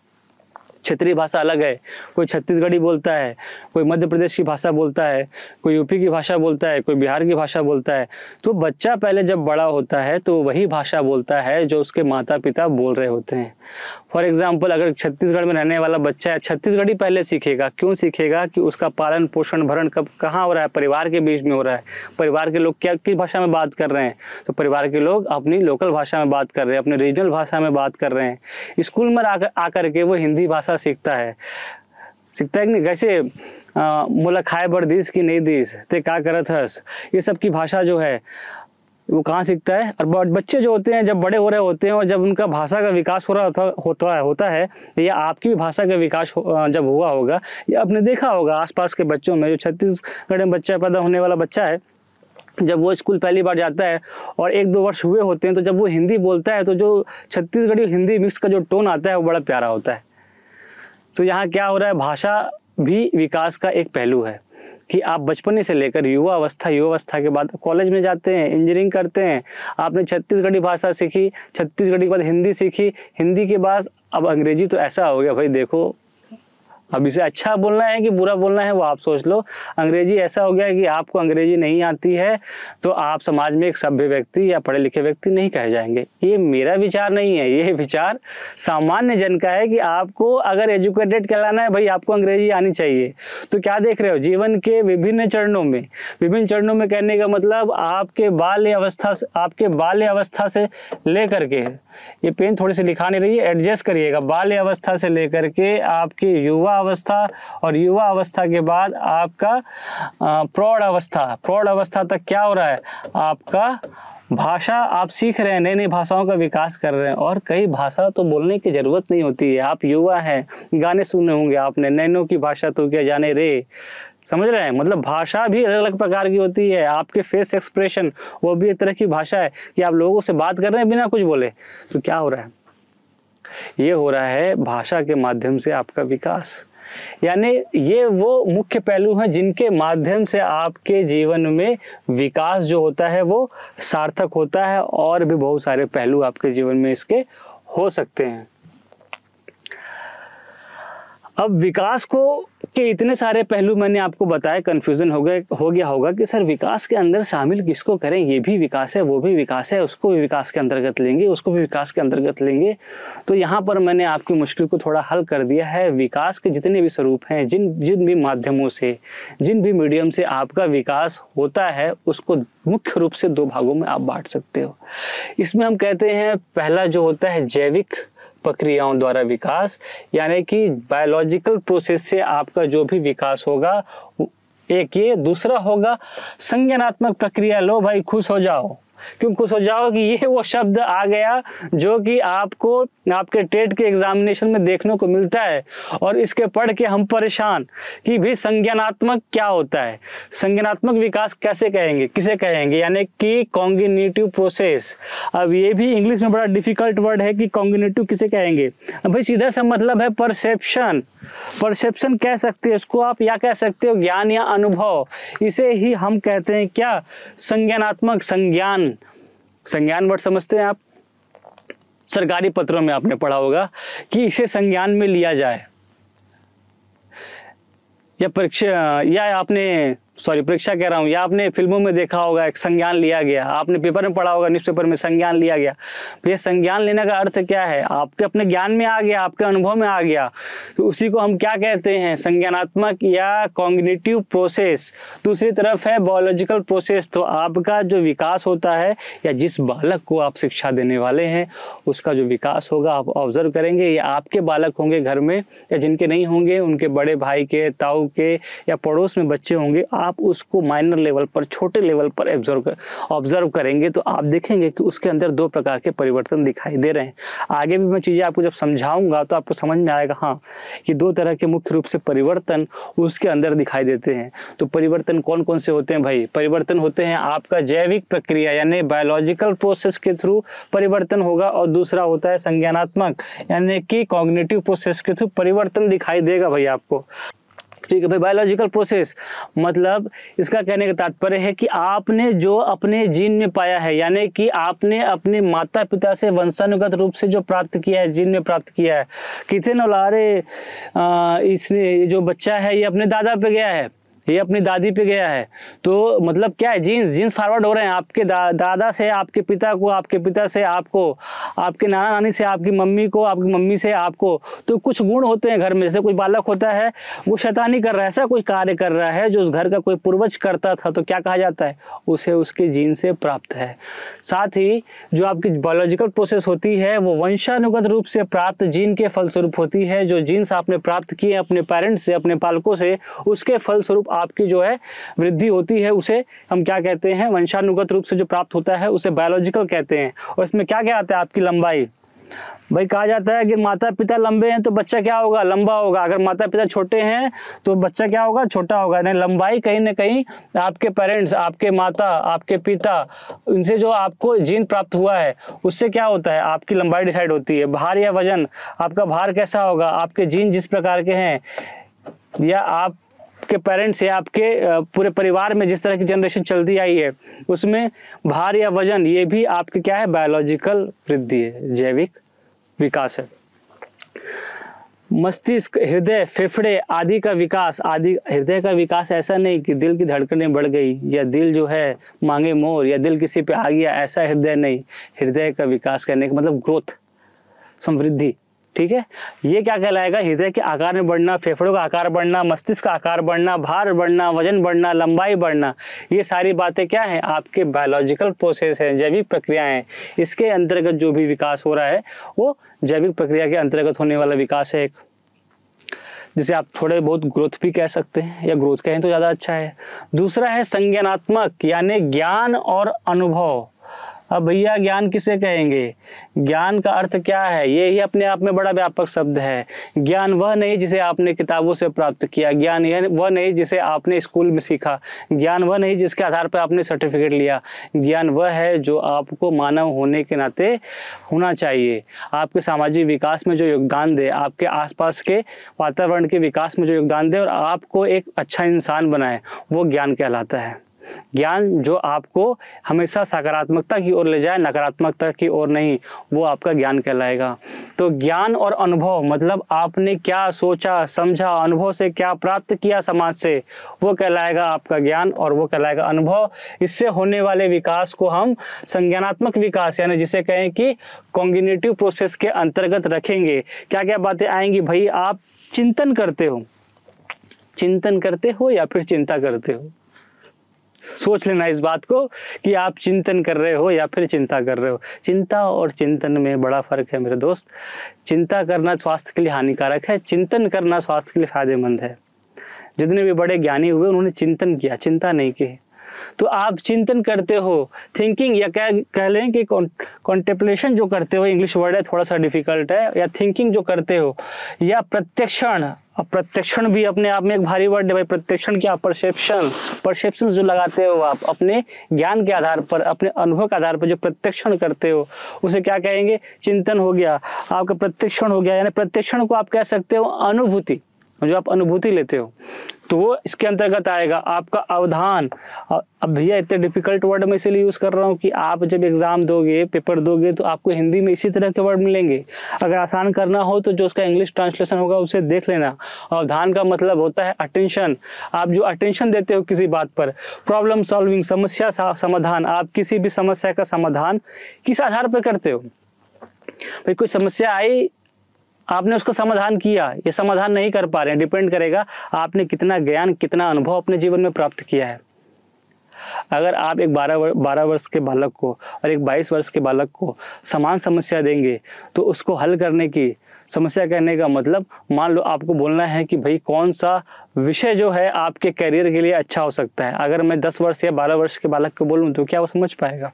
क्षेत्रीय भाषा अलग है कोई छत्तीसगढ़ी बोलता है कोई मध्य प्रदेश की भाषा बोलता है कोई यूपी की भाषा बोलता है कोई बिहार की भाषा बोलता है तो बच्चा पहले जब बड़ा होता है तो वही भाषा बोलता है जो उसके माता पिता बोल रहे होते हैं फॉर एग्जाम्पल अगर छत्तीसगढ़ में रहने वाला बच्चा है छत्तीसगढ़ी पहले सीखेगा क्यों सीखेगा कि उसका पालन पोषण भरण कब कहाँ हो रहा है परिवार के बीच में हो रहा है परिवार के लोग क्या किस भाषा में बात कर रहे हैं तो परिवार के लोग अपनी लोकल भाषा में बात कर रहे हैं अपने रीजनल भाषा में बात कर रहे हैं स्कूल में आकर आकर के वो हिंदी भाषा भाषा सीखता है सीखता है कि नहीं कैसे मोला खाए बर दिस कि नहीं दिस ते का करत हस ये सब की भाषा जो है वो कहाँ सीखता है और बच्चे जो होते हैं जब बड़े हो रहे होते हैं और जब उनका भाषा का विकास हो रहा होता होता है होता है या आपकी भी भाषा का विकास जब हुआ होगा या आपने देखा होगा आसपास के बच्चों में जो छत्तीसगढ़ में बच्चा पैदा होने वाला बच्चा है जब वो स्कूल पहली बार जाता है और एक दो वर्ष हुए होते हैं तो जब वो हिंदी बोलता है तो जो छत्तीसगढ़ी हिंदी मिक्स का जो टोन आता है वो बड़ा प्यारा होता है तो यहाँ क्या हो रहा है भाषा भी विकास का एक पहलू है कि आप बचपन से लेकर युवा अवस्था युवा अवस्था के बाद कॉलेज में जाते हैं इंजीनियरिंग करते हैं आपने छत्तीसगढ़ी भाषा सीखी छत्तीसगढ़ी के बाद हिंदी सीखी हिंदी के बाद अब अंग्रेजी तो ऐसा हो गया भाई देखो अब इसे अच्छा बोलना है कि बुरा बोलना है वो आप सोच लो अंग्रेजी ऐसा हो गया है कि आपको अंग्रेजी नहीं आती है तो आप समाज में एक सभ्य व्यक्ति या पढ़े लिखे व्यक्ति नहीं कहे जाएंगे ये मेरा विचार नहीं है ये विचार सामान्य जन का है कि आपको अगर एजुकेटेड कहलाना है भाई आपको अंग्रेजी आनी चाहिए तो क्या देख रहे हो जीवन के विभिन्न चरणों में विभिन्न चरणों में कहने का मतलब आपके बाल्य अवस्था से आपके बाल्य अवस्था से लेकर के ये पेन थोड़ी सी दिखा नहीं रही है एडजस्ट करिएगा बाल्य अवस्था से लेकर के आपके युवा अवस्था और युवा अवस्था के बाद आपका प्रौढ़ अवस्था प्रौढ़ अवस्था तक क्या हो रहा है आपका भाषा आप सीख रहे हैं नई नई भाषाओं का विकास कर रहे हैं और कई भाषा तो बोलने की ज़रूरत नहीं होती है आप युवा हैं गाने सुने होंगे आपने नैनो की भाषा तो क्या जाने रे समझ रहे हैं मतलब भाषा भी अलग अलग प्रकार की होती है आपके फेस एक्सप्रेशन वो भी एक तरह की भाषा है कि आप लोगों से बात कर रहे हैं बिना कुछ बोले तो क्या हो रहा है ये हो रहा है भाषा के माध्यम से आपका विकास यानी ये वो मुख्य पहलू हैं जिनके माध्यम से आपके जीवन में विकास जो होता है वो सार्थक होता है और भी बहुत सारे पहलू आपके जीवन में इसके हो सकते हैं अब विकास को के इतने सारे पहलू मैंने आपको बताया कन्फ्यूज़न हो गए हो गया होगा कि सर विकास के अंदर शामिल किसको करें ये भी विकास है वो भी विकास है उसको भी विकास के अंतर्गत लेंगे उसको भी विकास के अंतर्गत लेंगे तो यहाँ पर मैंने आपकी मुश्किल को थोड़ा हल कर दिया है विकास के जितने भी स्वरूप हैं जिन जिन भी माध्यमों से जिन भी मीडियम से आपका विकास होता है उसको मुख्य रूप से दो भागों में आप बांट सकते हो इसमें हम कहते हैं पहला जो होता है जैविक प्रक्रियाओं द्वारा विकास यानी कि बायोलॉजिकल प्रोसेस से आपका जो भी विकास होगा एक ये दूसरा होगा संज्ञानात्मक प्रक्रिया लो भाई खुश हो जाओ क्योंकि सोचाओ कि ये वो शब्द आ गया जो कि आपको आपके टेट के एग्जामिनेशन में देखने को मिलता है और इसके पढ़ के हम परेशान कि भी संज्ञानात्मक क्या होता है संज्ञानात्मक विकास कैसे कहेंगे किसे कहेंगे यानी कि कॉन्गिनेटिव प्रोसेस अब ये भी इंग्लिश में बड़ा डिफिकल्ट वर्ड है कि कॉन्गिनेटिव किसे कहेंगे भाई सीधा सा मतलब है परसेप्शन परसेप्शन कह सकते हो इसको आप या कह सकते हो ज्ञान या अनुभव इसे ही हम कहते हैं क्या संज्ञानात्मक संज्ञान संज्ञान वर्ड समझते हैं आप सरकारी पत्रों में आपने पढ़ा होगा कि इसे संज्ञान में लिया जाए या परीक्षा या आपने सॉरी परीक्षा कह रहा हूँ या आपने फिल्मों में देखा होगा एक संज्ञान लिया गया आपने पेपर में पढ़ा होगा न्यूज़पेपर में संज्ञान लिया गया तो ये संज्ञान लेने का अर्थ क्या है आपके अपने ज्ञान में आ गया आपके अनुभव में आ गया तो उसी को हम क्या कहते हैं संज्ञानात्मक या कॉग्निटिव प्रोसेस दूसरी तरफ है बायोलॉजिकल प्रोसेस तो आपका जो विकास होता है या जिस बालक को आप शिक्षा देने वाले हैं उसका जो विकास होगा आप ऑब्जर्व करेंगे या आपके बालक होंगे घर में या जिनके नहीं होंगे उनके बड़े भाई के ताऊ के या पड़ोस में बच्चे होंगे आप आप उसको माइनर लेवल पर छोटे लेवल पर एब्जर्व ऑब्जर्व करेंगे तो आप देखेंगे कि उसके अंदर दो प्रकार के परिवर्तन दिखाई दे रहे हैं आगे भी मैं चीज़ें आपको जब समझाऊंगा तो आपको समझ में आएगा हाँ कि दो तरह के मुख्य रूप से परिवर्तन उसके अंदर दिखाई देते हैं तो परिवर्तन कौन कौन से होते हैं भाई परिवर्तन होते हैं आपका जैविक प्रक्रिया यानी बायोलॉजिकल प्रोसेस के थ्रू परिवर्तन होगा और दूसरा होता है संज्ञानात्मक यानी कि कॉग्नेटिव प्रोसेस के थ्रू परिवर्तन दिखाई देगा भाई आपको ठीक है भाई बायोलॉजिकल प्रोसेस मतलब इसका कहने का तात्पर्य है कि आपने जो अपने जीन में पाया है यानी कि आपने अपने माता पिता से वंशानुगत रूप से जो प्राप्त किया है जीन में प्राप्त किया है कितने नौलारे इसने जो बच्चा है ये अपने दादा पे गया है ये अपनी दादी पे गया है तो मतलब क्या है जीन्स जीन्स फॉरवर्ड हो रहे हैं आपके दा, दादा से आपके पिता को आपके पिता से आपको आपके नाना नानी से आपकी मम्मी को आपकी मम्मी से आपको तो कुछ गुण होते हैं घर में जैसे कोई बालक होता है वो शैतानी कर रहा है ऐसा कोई कार्य कर रहा है जो उस घर का कोई पूर्वज करता था तो क्या कहा जाता है उसे उसके जीन से प्राप्त है साथ ही जो आपकी बायोलॉजिकल प्रोसेस होती है वो वंशानुगत रूप से प्राप्त जीन के फलस्वरूप होती है जो जीन्स आपने प्राप्त किए अपने पेरेंट्स से अपने पालकों से उसके फलस्वरूप आपकी जो है वृद्धि होती है उसे हम क्या कहते हैं वंशानुगत रूप से जो प्राप्त होता है उसे बायोलॉजिकल कहते हैं और इसमें क्या क्या आता है आपकी लंबाई भाई कहा जाता है कि माता पिता लंबे हैं तो बच्चा क्या होगा लंबा होगा अगर माता पिता छोटे हैं तो बच्चा क्या होगा छोटा होगा यानी लंबाई कहीं ना कहीं आपके पेरेंट्स आपके माता आपके पिता इनसे जो आपको जीन प्राप्त हुआ है उससे क्या होता है आपकी लंबाई डिसाइड होती है भार या वजन आपका भार कैसा होगा आपके जीन जिस प्रकार के हैं या आप आपके पेरेंट्स या आपके पूरे परिवार में जिस तरह की जनरेशन चलती आई है उसमें भार या वजन ये भी आपके क्या है बायोलॉजिकल वृद्धि है जैविक विकास है मस्तिष्क हृदय फेफड़े आदि का विकास आदि हृदय का विकास ऐसा नहीं कि दिल की धड़कनें बढ़ गई या दिल जो है मांगे मोर या दिल किसी पे आ गया ऐसा हृदय नहीं हृदय का विकास करने का मतलब ग्रोथ समृद्धि ठीक है ये क्या कहलाएगा हृदय के आकार में बढ़ना फेफड़ों का आकार बढ़ना मस्तिष्क का आकार बढ़ना भार बढ़ना वजन बढ़ना लंबाई बढ़ना ये सारी बातें क्या हैं आपके बायोलॉजिकल प्रोसेस हैं जैविक प्रक्रियाएं हैं इसके अंतर्गत जो भी विकास हो रहा है वो जैविक प्रक्रिया के अंतर्गत होने वाला विकास है एक जिसे आप थोड़े बहुत ग्रोथ भी कह सकते हैं या ग्रोथ कहें तो ज़्यादा अच्छा है दूसरा है संज्ञानात्मक यानी ज्ञान और अनुभव अब भैया ज्ञान किसे कहेंगे ज्ञान का अर्थ क्या है ये ही अपने आप में बड़ा व्यापक शब्द है ज्ञान वह नहीं जिसे आपने किताबों से प्राप्त किया ज्ञान यह वह नहीं जिसे आपने स्कूल में सीखा ज्ञान वह नहीं जिसके आधार पर आपने सर्टिफिकेट लिया ज्ञान वह है जो आपको मानव होने के नाते होना चाहिए आपके सामाजिक विकास में जो योगदान दे आपके आसपास के वातावरण के विकास में जो योगदान दे और आपको एक अच्छा इंसान बनाए वो ज्ञान कहलाता है ज्ञान जो आपको हमेशा सकारात्मकता की ओर ले जाए नकारात्मकता की ओर नहीं वो आपका ज्ञान कहलाएगा तो ज्ञान और अनुभव मतलब आपने क्या सोचा समझा अनुभव से क्या प्राप्त किया समाज से वो कहलाएगा आपका ज्ञान और वो कहलाएगा अनुभव इससे होने वाले विकास को हम संज्ञानात्मक विकास यानी जिसे कहें कि कॉन्गिनेटिव प्रोसेस के अंतर्गत रखेंगे क्या क्या बातें आएंगी भाई आप चिंतन करते हो चिंतन करते हो या फिर चिंता करते हो सोच लेना इस बात को कि आप चिंतन कर रहे हो या फिर चिंता कर रहे हो चिंता और चिंतन में बड़ा फ़र्क है मेरे दोस्त चिंता करना स्वास्थ्य के लिए हानिकारक है चिंतन करना स्वास्थ्य के लिए फ़ायदेमंद है जितने भी बड़े ज्ञानी हुए उन्होंने चिंतन किया चिंता नहीं की तो आप चिंतन करते हो थिंकिंग या क्या कह लें कि कॉन्टेपलेशन जो करते हो इंग्लिश वर्ड है थोड़ा सा डिफिकल्ट है या थिंकिंग जो करते हो या प्रत्यक्षण अब प्रत्यक्षण भी अपने आप में एक भारी वर्ड है भाई प्रत्यक्षण क्या परसेप्शन परसेप्शन जो लगाते हो आप अपने ज्ञान के आधार पर अपने अनुभव के आधार पर जो प्रत्यक्षण करते हो उसे क्या कहेंगे चिंतन हो गया आपका प्रत्यक्षण हो गया यानी प्रत्यक्षण को आप कह सकते हो अनुभूति जो आप अनुभूति लेते हो तो वो इसके अंतर्गत आएगा आपका अवधान अब भैया इतने डिफिकल्ट वर्ड में इसीलिए यूज़ कर रहा हूँ कि आप जब एग्ज़ाम दोगे पेपर दोगे तो आपको हिंदी में इसी तरह के वर्ड मिलेंगे अगर आसान करना हो तो जो उसका इंग्लिश ट्रांसलेशन होगा उसे देख लेना अवधान का मतलब होता है अटेंशन आप जो अटेंशन देते हो किसी बात पर प्रॉब्लम सॉल्विंग समस्या समाधान आप किसी भी समस्या का समाधान किस आधार पर करते हो भाई कोई समस्या आई आपने उसको समाधान किया ये समाधान नहीं कर पा रहे हैं डिपेंड करेगा आपने कितना ज्ञान कितना अनुभव अपने जीवन में प्राप्त किया है अगर आप एक बारह वर, बारह वर्ष के बालक को और एक बाईस वर्ष के बालक को समान समस्या देंगे तो उसको हल करने की समस्या कहने का मतलब मान लो आपको बोलना है कि भाई कौन सा विषय जो है आपके करियर के लिए अच्छा हो सकता है अगर मैं दस वर्ष या बारह वर्ष के बालक को बोलूँ तो क्या वो समझ पाएगा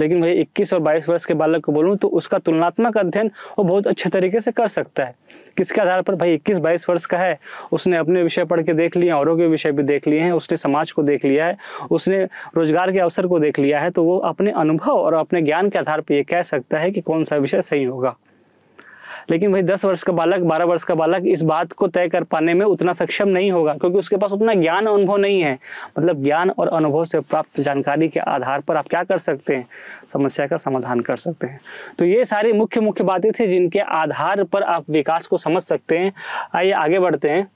लेकिन वही इक्कीस और बाईस वर्ष के बालक को बोलूँ तो उसका तुलनात्मक अध्ययन वो बहुत अच्छे तरीके से कर सकता है किसके आधार पर भाई इक्कीस बाईस वर्ष का है उसने अपने विषय पढ़ के देख लिए औरों के विषय भी देख लिए हैं उसने समाज को देख लिया है उसने रोजगार के अवसर को देख लिया है तो वो अपने अनुभव और अपने ज्ञान के आधार पर ये कह सकता है कि कौन सा विषय सही होगा लेकिन भाई दस वर्ष का बालक बारह वर्ष का बालक इस बात को तय कर पाने में उतना सक्षम नहीं होगा क्योंकि उसके पास उतना ज्ञान अनुभव नहीं है मतलब ज्ञान और अनुभव से प्राप्त जानकारी के आधार पर आप क्या कर सकते हैं समस्या का समाधान कर सकते हैं तो ये सारी मुख्य मुख्य बातें थी जिनके आधार पर आप विकास को समझ सकते हैं आइए आगे बढ़ते हैं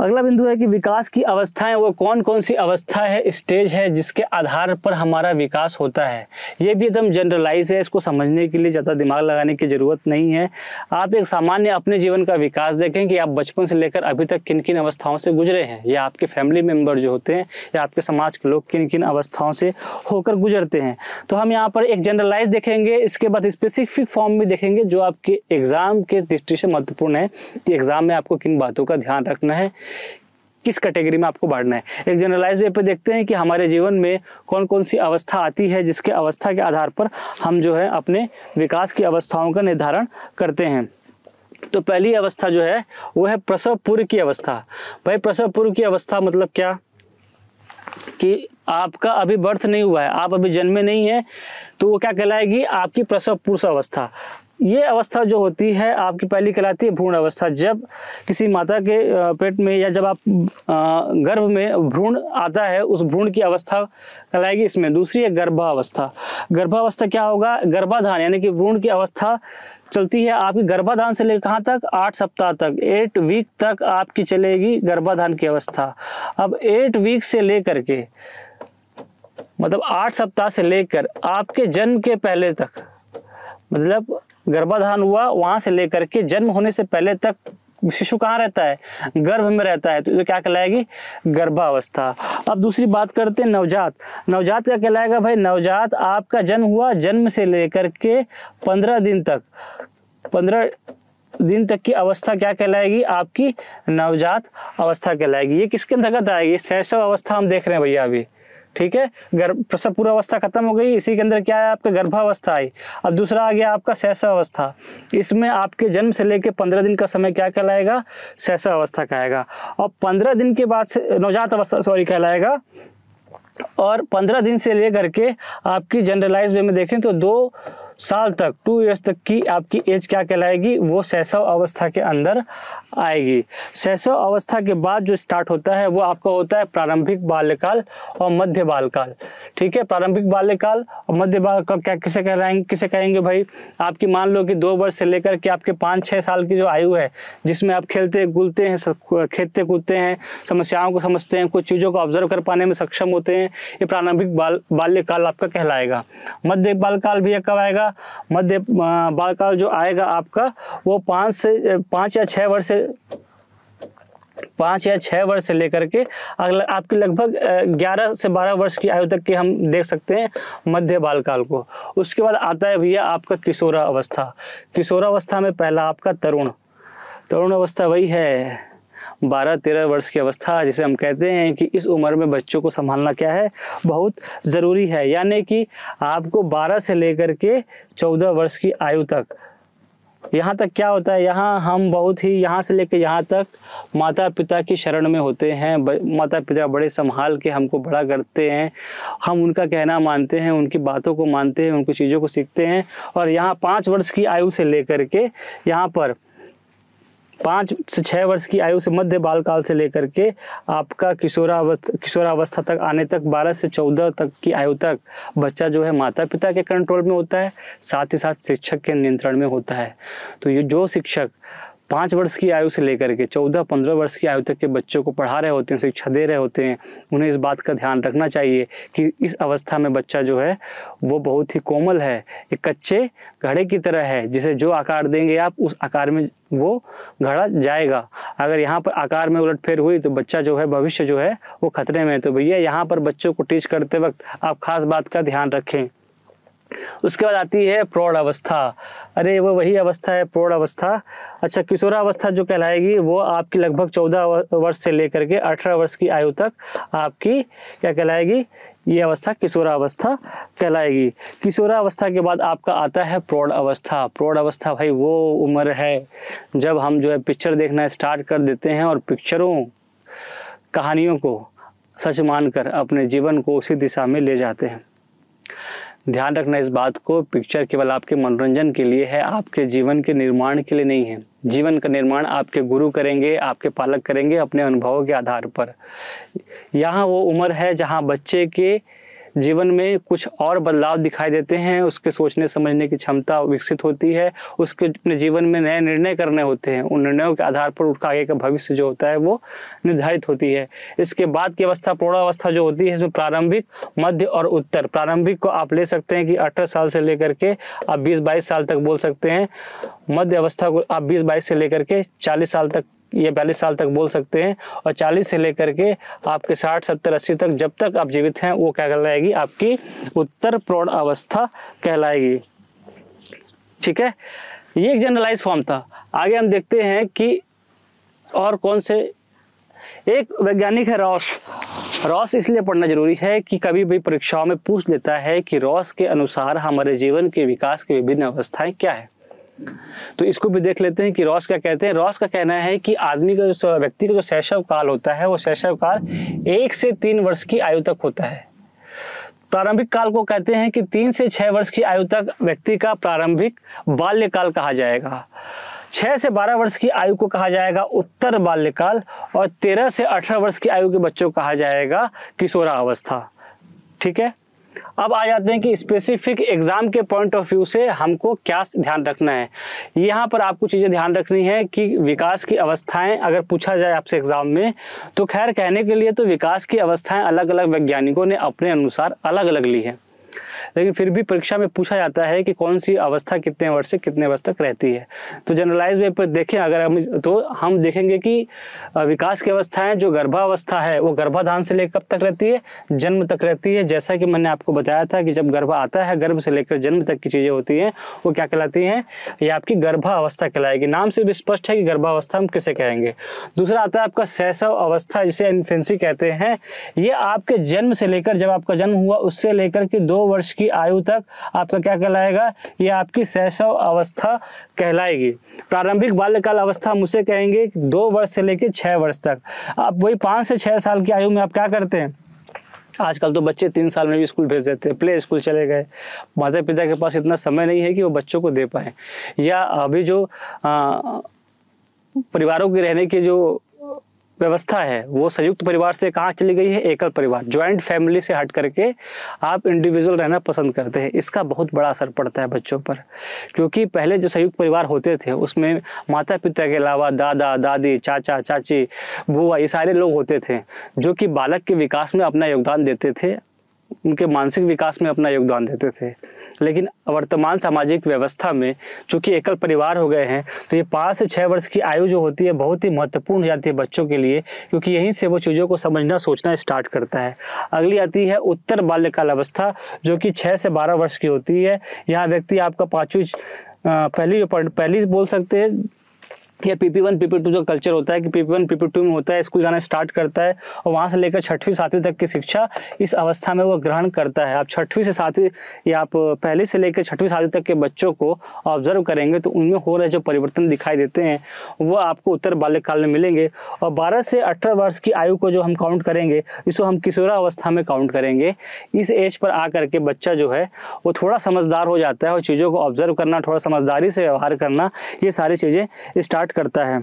अगला बिंदु है कि विकास की अवस्थाएं वो कौन कौन सी अवस्था है स्टेज है जिसके आधार पर हमारा विकास होता है ये भी एकदम जनरलाइज है इसको समझने के लिए ज़्यादा दिमाग लगाने की ज़रूरत नहीं है आप एक सामान्य अपने जीवन का विकास देखें कि आप बचपन से लेकर अभी तक किन किन अवस्थाओं से गुजरे हैं या आपके फैमिली मेम्बर जो होते हैं या आपके समाज के लोग किन किन अवस्थाओं से होकर गुजरते हैं तो हम यहाँ पर एक जनरलाइज देखेंगे इसके बाद स्पेसिफिक फॉर्म में देखेंगे जो आपके एग्ज़ाम के दृष्टि से महत्वपूर्ण है कि एग्ज़ाम में आपको किन बातों का ध्यान रखना है किस कैटेगरी में आपको बांटना है एक जनरलाइज वे पर देखते हैं कि हमारे जीवन में कौन कौन सी अवस्था आती है जिसके अवस्था के आधार पर हम जो है अपने विकास की अवस्थाओं का निर्धारण करते हैं तो पहली अवस्था जो है वो है प्रसव पूर्व की अवस्था भाई प्रसव पूर्व की अवस्था मतलब क्या कि आपका अभी बर्थ नहीं हुआ है आप अभी जन्मे नहीं है तो वो क्या कहलाएगी आपकी प्रसव पुरुष अवस्था ये अवस्था जो होती है आपकी पहली कहलाती है भ्रूण अवस्था जब किसी माता के पेट में या जब आप गर्भ में भ्रूण आता है उस भ्रूण की अवस्था कहलाएगी इसमें दूसरी है गर्भावस्था गर्भावस्था क्या होगा गर्भाधान यानी कि भ्रूण की अवस्था चलती है आपकी गर्भाधान से लेकर कहाँ तक आठ सप्ताह तक एट वीक तक आपकी चलेगी गर्भाधान की अवस्था अब एट वीक से लेकर के मतलब आठ सप्ताह से लेकर आपके जन्म के पहले तक मतलब गर्भाधान हुआ वहां से लेकर के जन्म होने से पहले तक शिशु कहाँ रहता है गर्भ में रहता है तो ये क्या कहलाएगी गर्भावस्था अब दूसरी बात करते हैं नवजात नवजात क्या कहलाएगा भाई नवजात आपका जन्म हुआ जन्म से लेकर के पंद्रह दिन तक पंद्रह दिन तक की अवस्था क्या कहलाएगी आपकी नवजात अवस्था कहलाएगी ये किसके अंतर्गत आएगी शैशव अवस्था हम देख रहे हैं भैया अभी ठीक है गर्भ प्रसव अवस्था खत्म हो गई इसी के अंदर क्या है आपका गर्भावस्था आई अब दूसरा आ गया आपका अवस्था इसमें आपके जन्म से लेकर पंद्रह दिन का समय क्या कहलाएगा अवस्था कहेगा और पंद्रह दिन के बाद नवजात अवस्था सॉरी कहलाएगा और पंद्रह दिन से लेकर के आपकी जनरलाइज वे में देखें तो दो साल तक टू ईयर्स तक की आपकी एज क्या कहलाएगी वो शैशव अवस्था के अंदर आएगी शैशव अवस्था के बाद जो स्टार्ट होता है वो आपका होता है प्रारंभिक बाल्यकाल और मध्य बालकाल ठीक है प्रारंभिक बाल्यकाल और मध्य बालकाल क्या किसे कहलाएंगे किसे कहेंगे भाई आपकी मान लो कि दो वर्ष से लेकर के आपके पाँच छः साल की जो आयु है जिसमें आप खेलते गुलते हैं खेलते कूदते हैं समस्याओं को समझते हैं कुछ चीज़ों को ऑब्जर्व कर पाने में सक्षम होते हैं ये प्रारंभिक बाल बाल्यकाल आपका कहलाएगा मध्य बालकाल भी कब आएगा आएगा मध्य बालकाल जो आएगा आपका वो पाँच से पाँच या छः वर्ष से पाँच या छः वर्ष से लेकर के अगला आपके लगभग ग्यारह से बारह वर्ष की आयु तक के हम देख सकते हैं मध्य बालकाल को उसके बाद आता है भैया आपका किशोरा अवस्था किशोरा अवस्था में पहला आपका तरुण तरुण अवस्था वही है बारह तेरह वर्ष की अवस्था जिसे हम कहते हैं कि इस उम्र में बच्चों को संभालना क्या है बहुत ज़रूरी है यानी कि आपको बारह से लेकर के चौदह वर्ष की आयु तक यहाँ तक क्या होता है यहाँ हम बहुत ही यहाँ से लेकर यहाँ तक माता पिता की शरण में होते हैं माता पिता बड़े संभाल के हमको बड़ा करते हैं हम उनका कहना मानते हैं उनकी बातों को मानते हैं उनकी चीज़ों को सीखते हैं और यहाँ पाँच वर्ष की आयु से लेकर के यहाँ पर पाँच से छः वर्ष की आयु से मध्य बाल काल से लेकर के आपका किशोरावस्था किशोरावस्था तक आने तक बारह से चौदह तक की आयु तक बच्चा जो है माता पिता के कंट्रोल में होता है साथ ही साथ शिक्षक के नियंत्रण में होता है तो ये जो शिक्षक पाँच वर्ष की आयु से लेकर के चौदह पंद्रह वर्ष की आयु तक के बच्चों को पढ़ा रहे होते हैं शिक्षा दे रहे होते हैं उन्हें इस बात का ध्यान रखना चाहिए कि इस अवस्था में बच्चा जो है वो बहुत ही कोमल है एक कच्चे घड़े की तरह है जिसे जो आकार देंगे आप उस आकार में वो घड़ा जाएगा अगर यहाँ पर आकार में उलटफेर हुई तो बच्चा जो है भविष्य जो है वो खतरे में है तो भैया यहाँ पर बच्चों को टीच करते वक्त आप खास बात का ध्यान रखें उसके बाद आती है प्रौढ़ अवस्था अरे वो वही अवस्था है प्रौढ़ अवस्था अच्छा किशोरावस्था जो कहलाएगी वो आपकी लगभग चौदह वर्ष से लेकर के अठारह वर्ष की आयु तक आपकी क्या कहलाएगी ये अवस्था किशोरावस्था कहलाएगी किशोरावस्था के बाद आपका आता है प्रौढ़ अवस्था प्रौढ़ अवस्था भाई वो उम्र है जब हम जो है पिक्चर देखना स्टार्ट कर देते हैं और पिक्चरों कहानियों को सच मानकर अपने जीवन को उसी दिशा में ले जाते हैं ध्यान रखना इस बात को पिक्चर केवल आपके मनोरंजन के लिए है आपके जीवन के निर्माण के लिए नहीं है जीवन का निर्माण आपके गुरु करेंगे आपके पालक करेंगे अपने अनुभवों के आधार पर यहाँ वो उम्र है जहाँ बच्चे के जीवन में कुछ और बदलाव दिखाई देते हैं उसके सोचने समझने की क्षमता विकसित होती है उसके अपने जीवन में नए निर्णय करने होते हैं उन निर्णयों के आधार पर उसका आगे का भविष्य जो होता है वो निर्धारित होती है इसके बाद की अवस्था पूर्णावस्था जो होती है इसमें प्रारंभिक मध्य और उत्तर प्रारंभिक को आप ले सकते हैं कि अठारह साल से लेकर के आप बीस बाईस साल तक बोल सकते हैं मध्य अवस्था को आप बीस बाईस से लेकर के चालीस साल तक या बयालीस साल तक बोल सकते हैं और चालीस से लेकर के आपके साठ सत्तर अस्सी तक जब तक आप जीवित हैं वो क्या कहलाएगी आपकी उत्तर प्रौढ़ अवस्था कहलाएगी ठीक है ये एक जनरलाइज फॉर्म था आगे हम देखते हैं कि और कौन से एक वैज्ञानिक है रॉस रॉस इसलिए पढ़ना जरूरी है कि कभी भी परीक्षाओं में पूछ लेता है कि रॉस के अनुसार हमारे जीवन के विकास की विभिन्न अवस्थाएं क्या है तो इसको भी देख लेते हैं कि रॉस क्या कहते हैं रॉस का कहना है कि आदमी का जो व्यक्ति का जो शैशव काल होता है वो शैशव काल एक से तीन वर्ष की आयु तक होता है प्रारंभिक काल को कहते हैं कि तीन से छह वर्ष की आयु तक व्यक्ति का प्रारंभिक बाल्यकाल कहा जाएगा छह से बारह वर्ष की आयु को कहा जाएगा उत्तर बाल्यकाल और तेरह से अठारह वर्ष की आयु के बच्चों को कहा जाएगा किशोरावस्था ठीक है अब आ जाते हैं कि स्पेसिफिक एग्ज़ाम के पॉइंट ऑफ व्यू से हमको क्या ध्यान रखना है यहाँ पर आपको चीज़ें ध्यान रखनी है कि विकास की अवस्थाएं अगर पूछा जाए आपसे एग्ज़ाम में तो खैर कहने के लिए तो विकास की अवस्थाएं अलग अलग वैज्ञानिकों ने अपने अनुसार अलग अलग ली है लेकिन फिर भी परीक्षा में पूछा जाता है कि कौन सी अवस्था कितने वर्ष से कितने वर्ष तक रहती है तो जनरलाइज वे पर देखें अगर हम तो हम देखेंगे कि विकास की अवस्थाएं जो गर्भावस्था है वो गर्भाधान से लेकर कब तक रहती है जन्म तक रहती है जैसा कि मैंने आपको बताया था कि जब गर्भ आता है गर्भ से लेकर जन्म तक की चीज़ें होती हैं वो क्या कहलाती हैं ये आपकी गर्भावस्था कहलाएगी नाम से भी स्पष्ट है कि गर्भावस्था हम किसे कहेंगे दूसरा आता है आपका शैशव अवस्था जिसे इन्फेंसी कहते हैं ये आपके जन्म से लेकर जब आपका जन्म हुआ उससे लेकर के दो वर्ष की आयु तक आपका क्या कहलाएगा यह आपकी शैशव अवस्था कहलाएगी प्रारंभिक बाल्यकाल अवस्था हम उसे कहेंगे दो वर्ष से लेकर छः वर्ष तक आप वही पाँच से छः साल की आयु में आप क्या करते हैं आजकल तो बच्चे तीन साल में भी स्कूल भेज देते हैं प्ले स्कूल चले गए माता पिता के पास इतना समय नहीं है कि वो बच्चों को दे पाएँ या अभी जो आ, परिवारों के रहने के जो व्यवस्था है वो संयुक्त परिवार से कहाँ चली गई है एकल परिवार ज्वाइंट फैमिली से हट करके आप इंडिविजुअल रहना पसंद करते हैं इसका बहुत बड़ा असर पड़ता है बच्चों पर क्योंकि पहले जो संयुक्त परिवार होते थे उसमें माता पिता के अलावा दादा दादी चाचा चाची बुआ ये सारे लोग होते थे जो कि बालक के विकास में अपना योगदान देते थे उनके मानसिक विकास में अपना योगदान देते थे लेकिन वर्तमान सामाजिक व्यवस्था में चूंकि एकल परिवार हो गए हैं तो ये पाँच से छः वर्ष की आयु जो होती है बहुत ही महत्वपूर्ण हो जाती है बच्चों के लिए क्योंकि यहीं से वो चीज़ों को समझना सोचना स्टार्ट करता है अगली आती है उत्तर बाल्यकाल अवस्था जो कि छः से बारह वर्ष की होती है यहाँ व्यक्ति आपका पाँचवीं पहली पहली बोल सकते हैं या पीपी वन पीपी टू जो कल्चर होता है कि पीपी वन पीपी टू में होता है स्कूल जाना स्टार्ट करता है और वहाँ से लेकर छठवीं सातवीं तक की शिक्षा इस अवस्था में वो ग्रहण करता है आप छठवीं से सातवीं या आप पहले से लेकर छठवीं सातवीं तक के बच्चों को ऑब्जर्व करेंगे तो उनमें हो रहे जो परिवर्तन दिखाई देते हैं वो आपको उत्तर बाल्यकाल में मिलेंगे और बारह से अठारह वर्ष की आयु को जो हम काउंट करेंगे इसको हम अवस्था में काउंट करेंगे इस एज पर आ करके बच्चा जो है वो थोड़ा समझदार हो जाता है और चीज़ों को ऑब्जर्व करना थोड़ा समझदारी से व्यवहार करना ये सारी चीज़ें स्टार्ट स्टार्ट करता है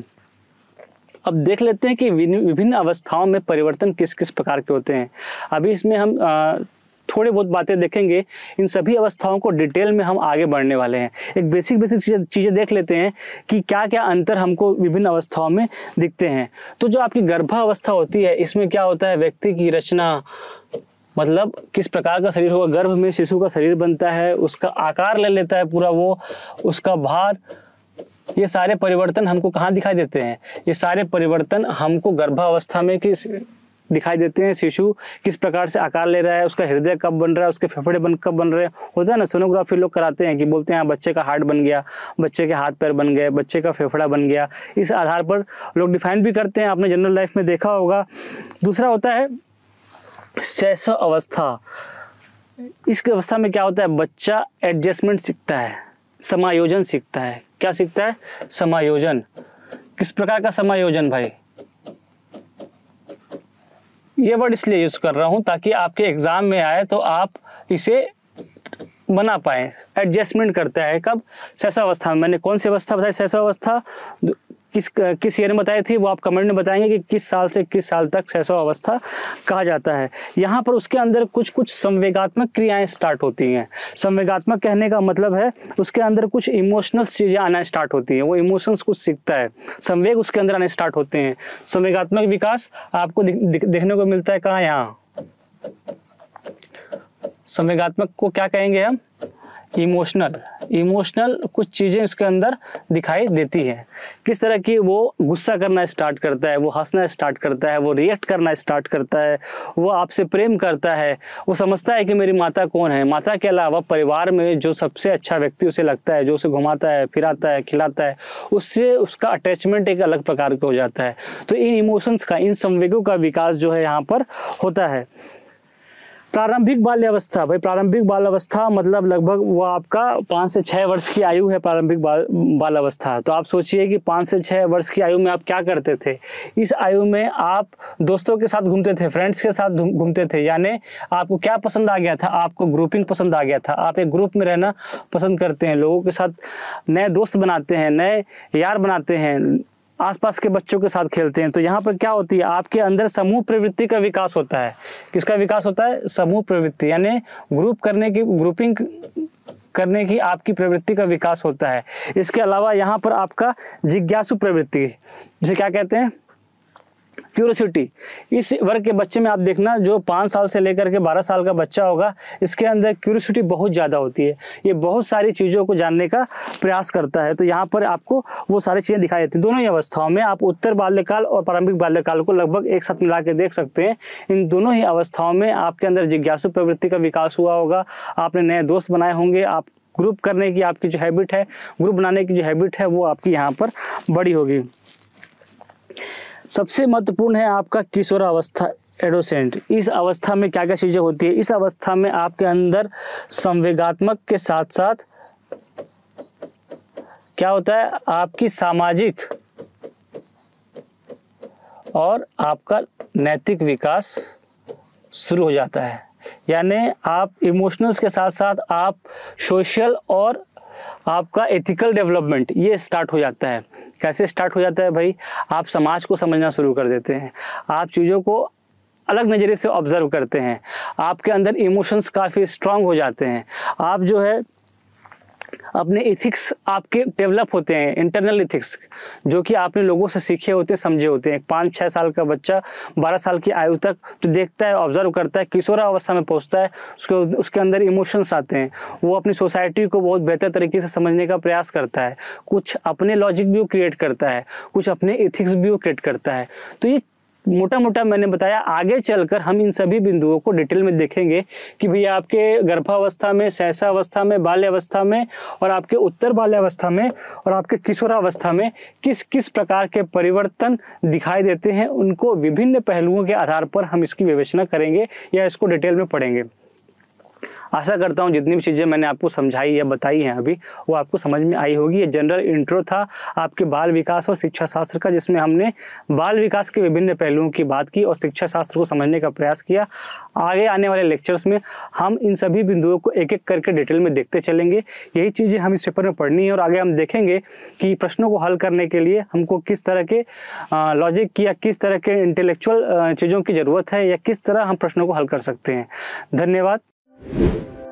अब देख लेते हैं कि विभिन्न अवस्थाओं में परिवर्तन किस किस प्रकार के होते हैं अभी इसमें हम आ, थोड़े बहुत बातें देखेंगे इन सभी अवस्थाओं को डिटेल में हम आगे बढ़ने वाले हैं एक बेसिक बेसिक चीज़ें देख लेते हैं कि क्या क्या अंतर हमको विभिन्न अवस्थाओं में दिखते हैं तो जो आपकी गर्भावस्था होती है इसमें क्या होता है व्यक्ति की रचना मतलब किस प्रकार का शरीर होगा गर्भ में शिशु का शरीर बनता है उसका आकार ले लेता है पूरा वो उसका भार ये सारे परिवर्तन हमको कहाँ दिखाई देते हैं ये सारे परिवर्तन हमको गर्भावस्था में किस दिखाई देते हैं शिशु किस प्रकार से आकार ले रहा है उसका हृदय कब बन रहा है उसके फेफड़े बन कब बन रहे हैं होता है ना सोनोग्राफी लोग कराते हैं कि बोलते हैं हाँ, बच्चे का हार्ट बन गया बच्चे के हाथ पैर बन गए बच्चे का फेफड़ा बन गया इस आधार पर लोग डिफाइन भी करते हैं आपने जनरल लाइफ में देखा होगा दूसरा होता है शैसो अवस्था इस अवस्था में क्या होता है बच्चा एडजस्टमेंट सीखता है समायोजन सीखता है क्या सीखता है समायोजन किस प्रकार का समायोजन भाई ये वर्ड इसलिए यूज कर रहा हूं ताकि आपके एग्जाम में आए तो आप इसे बना पाए एडजस्टमेंट करता है कब अवस्था में मैंने कौन सी अवस्था बताई अवस्था किस किस ईयर में बताए थे वो आप कमेंट में बताएंगे कि किस साल से किस साल तक शैशव अवस्था कहा जाता है यहाँ पर उसके अंदर कुछ कुछ संवेगात्मक क्रियाएं स्टार्ट होती हैं संवेगात्मक कहने का मतलब है उसके अंदर कुछ इमोशनल चीज़ें आना स्टार्ट होती हैं वो इमोशंस कुछ सीखता है संवेग उसके अंदर आने स्टार्ट होते हैं संवेगात्मक विकास आपको देखने को मिलता है कहाँ यहाँ संवेगात्मक को क्या कहेंगे हम इमोशनल इमोशनल कुछ चीज़ें उसके अंदर दिखाई देती हैं किस तरह की वो गुस्सा करना स्टार्ट करता है वो हंसना स्टार्ट करता है वो रिएक्ट करना स्टार्ट करता है वो आपसे प्रेम करता है वो समझता है कि मेरी माता कौन है माता के अलावा परिवार में जो सबसे अच्छा व्यक्ति उसे लगता है जो उसे घुमाता है फिराता है खिलाता है उससे उसका अटैचमेंट एक अलग प्रकार का हो जाता है तो इन इमोशंस का इन संवेगों का विकास जो है यहाँ पर होता है प्रारंभिक बाल्यावस्था भाई प्रारंभिक बाल्यावस्था मतलब लगभग वो आपका पाँच से छः वर्ष की आयु है प्रारंभिक बाल बाल्यावस्था तो आप सोचिए कि पाँच से छः वर्ष की आयु में आप क्या करते थे इस आयु में आप दोस्तों के साथ घूमते थे फ्रेंड्स के साथ घूमते थे यानी आपको क्या पसंद आ गया था आपको ग्रुपिंग पसंद आ गया था आप एक ग्रुप में रहना पसंद करते हैं लोगों के साथ नए दोस्त बनाते हैं नए यार बनाते हैं आसपास के बच्चों के साथ खेलते हैं तो यहाँ पर क्या होती है आपके अंदर समूह प्रवृत्ति का विकास होता है किसका विकास होता है समूह प्रवृत्ति यानी ग्रुप करने की ग्रुपिंग करने की आपकी प्रवृत्ति का विकास होता है इसके अलावा यहाँ पर आपका जिज्ञासु प्रवृत्ति जिसे क्या कहते हैं क्यूरसिटी इस वर्ग के बच्चे में आप देखना जो पाँच साल से लेकर के बारह साल का बच्चा होगा इसके अंदर क्यूरोसिटी बहुत ज़्यादा होती है ये बहुत सारी चीज़ों को जानने का प्रयास करता है तो यहाँ पर आपको वो सारी चीज़ें दिखाई देती हैं दोनों ही अवस्थाओं में आप उत्तर बाल्यकाल और प्रारंभिक बाल्यकाल को लगभग एक साथ मिला के देख सकते हैं इन दोनों ही अवस्थाओं में आपके अंदर जिज्ञासु प्रवृत्ति का विकास हुआ होगा आपने नए दोस्त बनाए होंगे आप ग्रुप करने की आपकी जो हैबिट है ग्रुप बनाने की जो हैबिट है वो आपकी यहाँ पर बड़ी होगी सबसे महत्वपूर्ण है आपका किशोरावस्था एडोसेंट इस अवस्था में क्या क्या चीज़ें होती है इस अवस्था में आपके अंदर संवेगात्मक के साथ साथ क्या होता है आपकी सामाजिक और आपका नैतिक विकास शुरू हो जाता है यानी आप इमोशनल्स के साथ साथ आप सोशल और आपका एथिकल डेवलपमेंट ये स्टार्ट हो जाता है कैसे स्टार्ट हो जाता है भाई आप समाज को समझना शुरू कर देते हैं आप चीज़ों को अलग नज़रिए से ऑब्ज़र्व करते हैं आपके अंदर इमोशंस काफ़ी स्ट्रांग हो जाते हैं आप जो है अपने इथिक्स आपके डेवलप होते हैं इंटरनल इथिक्स जो कि आपने लोगों से सीखे होते समझे होते हैं पाँच छः साल का बच्चा बारह साल की आयु तक जो तो देखता है ऑब्जर्व करता है किशोरा अवस्था में पहुँचता है उसके उसके अंदर इमोशंस आते हैं वो अपनी सोसाइटी को बहुत बेहतर तरीके से समझने का प्रयास करता है कुछ अपने लॉजिक भी वो क्रिएट करता है कुछ अपने इथिक्स भी वो क्रिएट करता है तो ये मोटा मोटा मैंने बताया आगे चलकर हम इन सभी बिंदुओं को डिटेल में देखेंगे कि भैया आपके गर्भावस्था में सहसावस्था में बाल्यावस्था में और आपके उत्तर बाल्यावस्था में और आपके किशोरावस्था में किस किस प्रकार के परिवर्तन दिखाई देते हैं उनको विभिन्न पहलुओं के आधार पर हम इसकी विवेचना करेंगे या इसको डिटेल में पढ़ेंगे आशा करता हूँ जितनी भी चीज़ें मैंने आपको समझाई या बताई हैं अभी वो आपको समझ में आई होगी ये जनरल इंट्रो था आपके बाल विकास और शिक्षा शास्त्र का जिसमें हमने बाल विकास के विभिन्न पहलुओं की बात की और शिक्षा शास्त्र को समझने का प्रयास किया आगे आने वाले लेक्चर्स में हम इन सभी बिंदुओं को एक एक करके डिटेल में देखते चलेंगे यही चीज़ें हम इस पेपर में पढ़नी है और आगे हम देखेंगे कि प्रश्नों को हल करने के लिए हमको किस तरह के लॉजिक की या किस तरह के इंटेलेक्चुअल चीज़ों की ज़रूरत है या किस तरह हम प्रश्नों को हल कर सकते हैं धन्यवाद you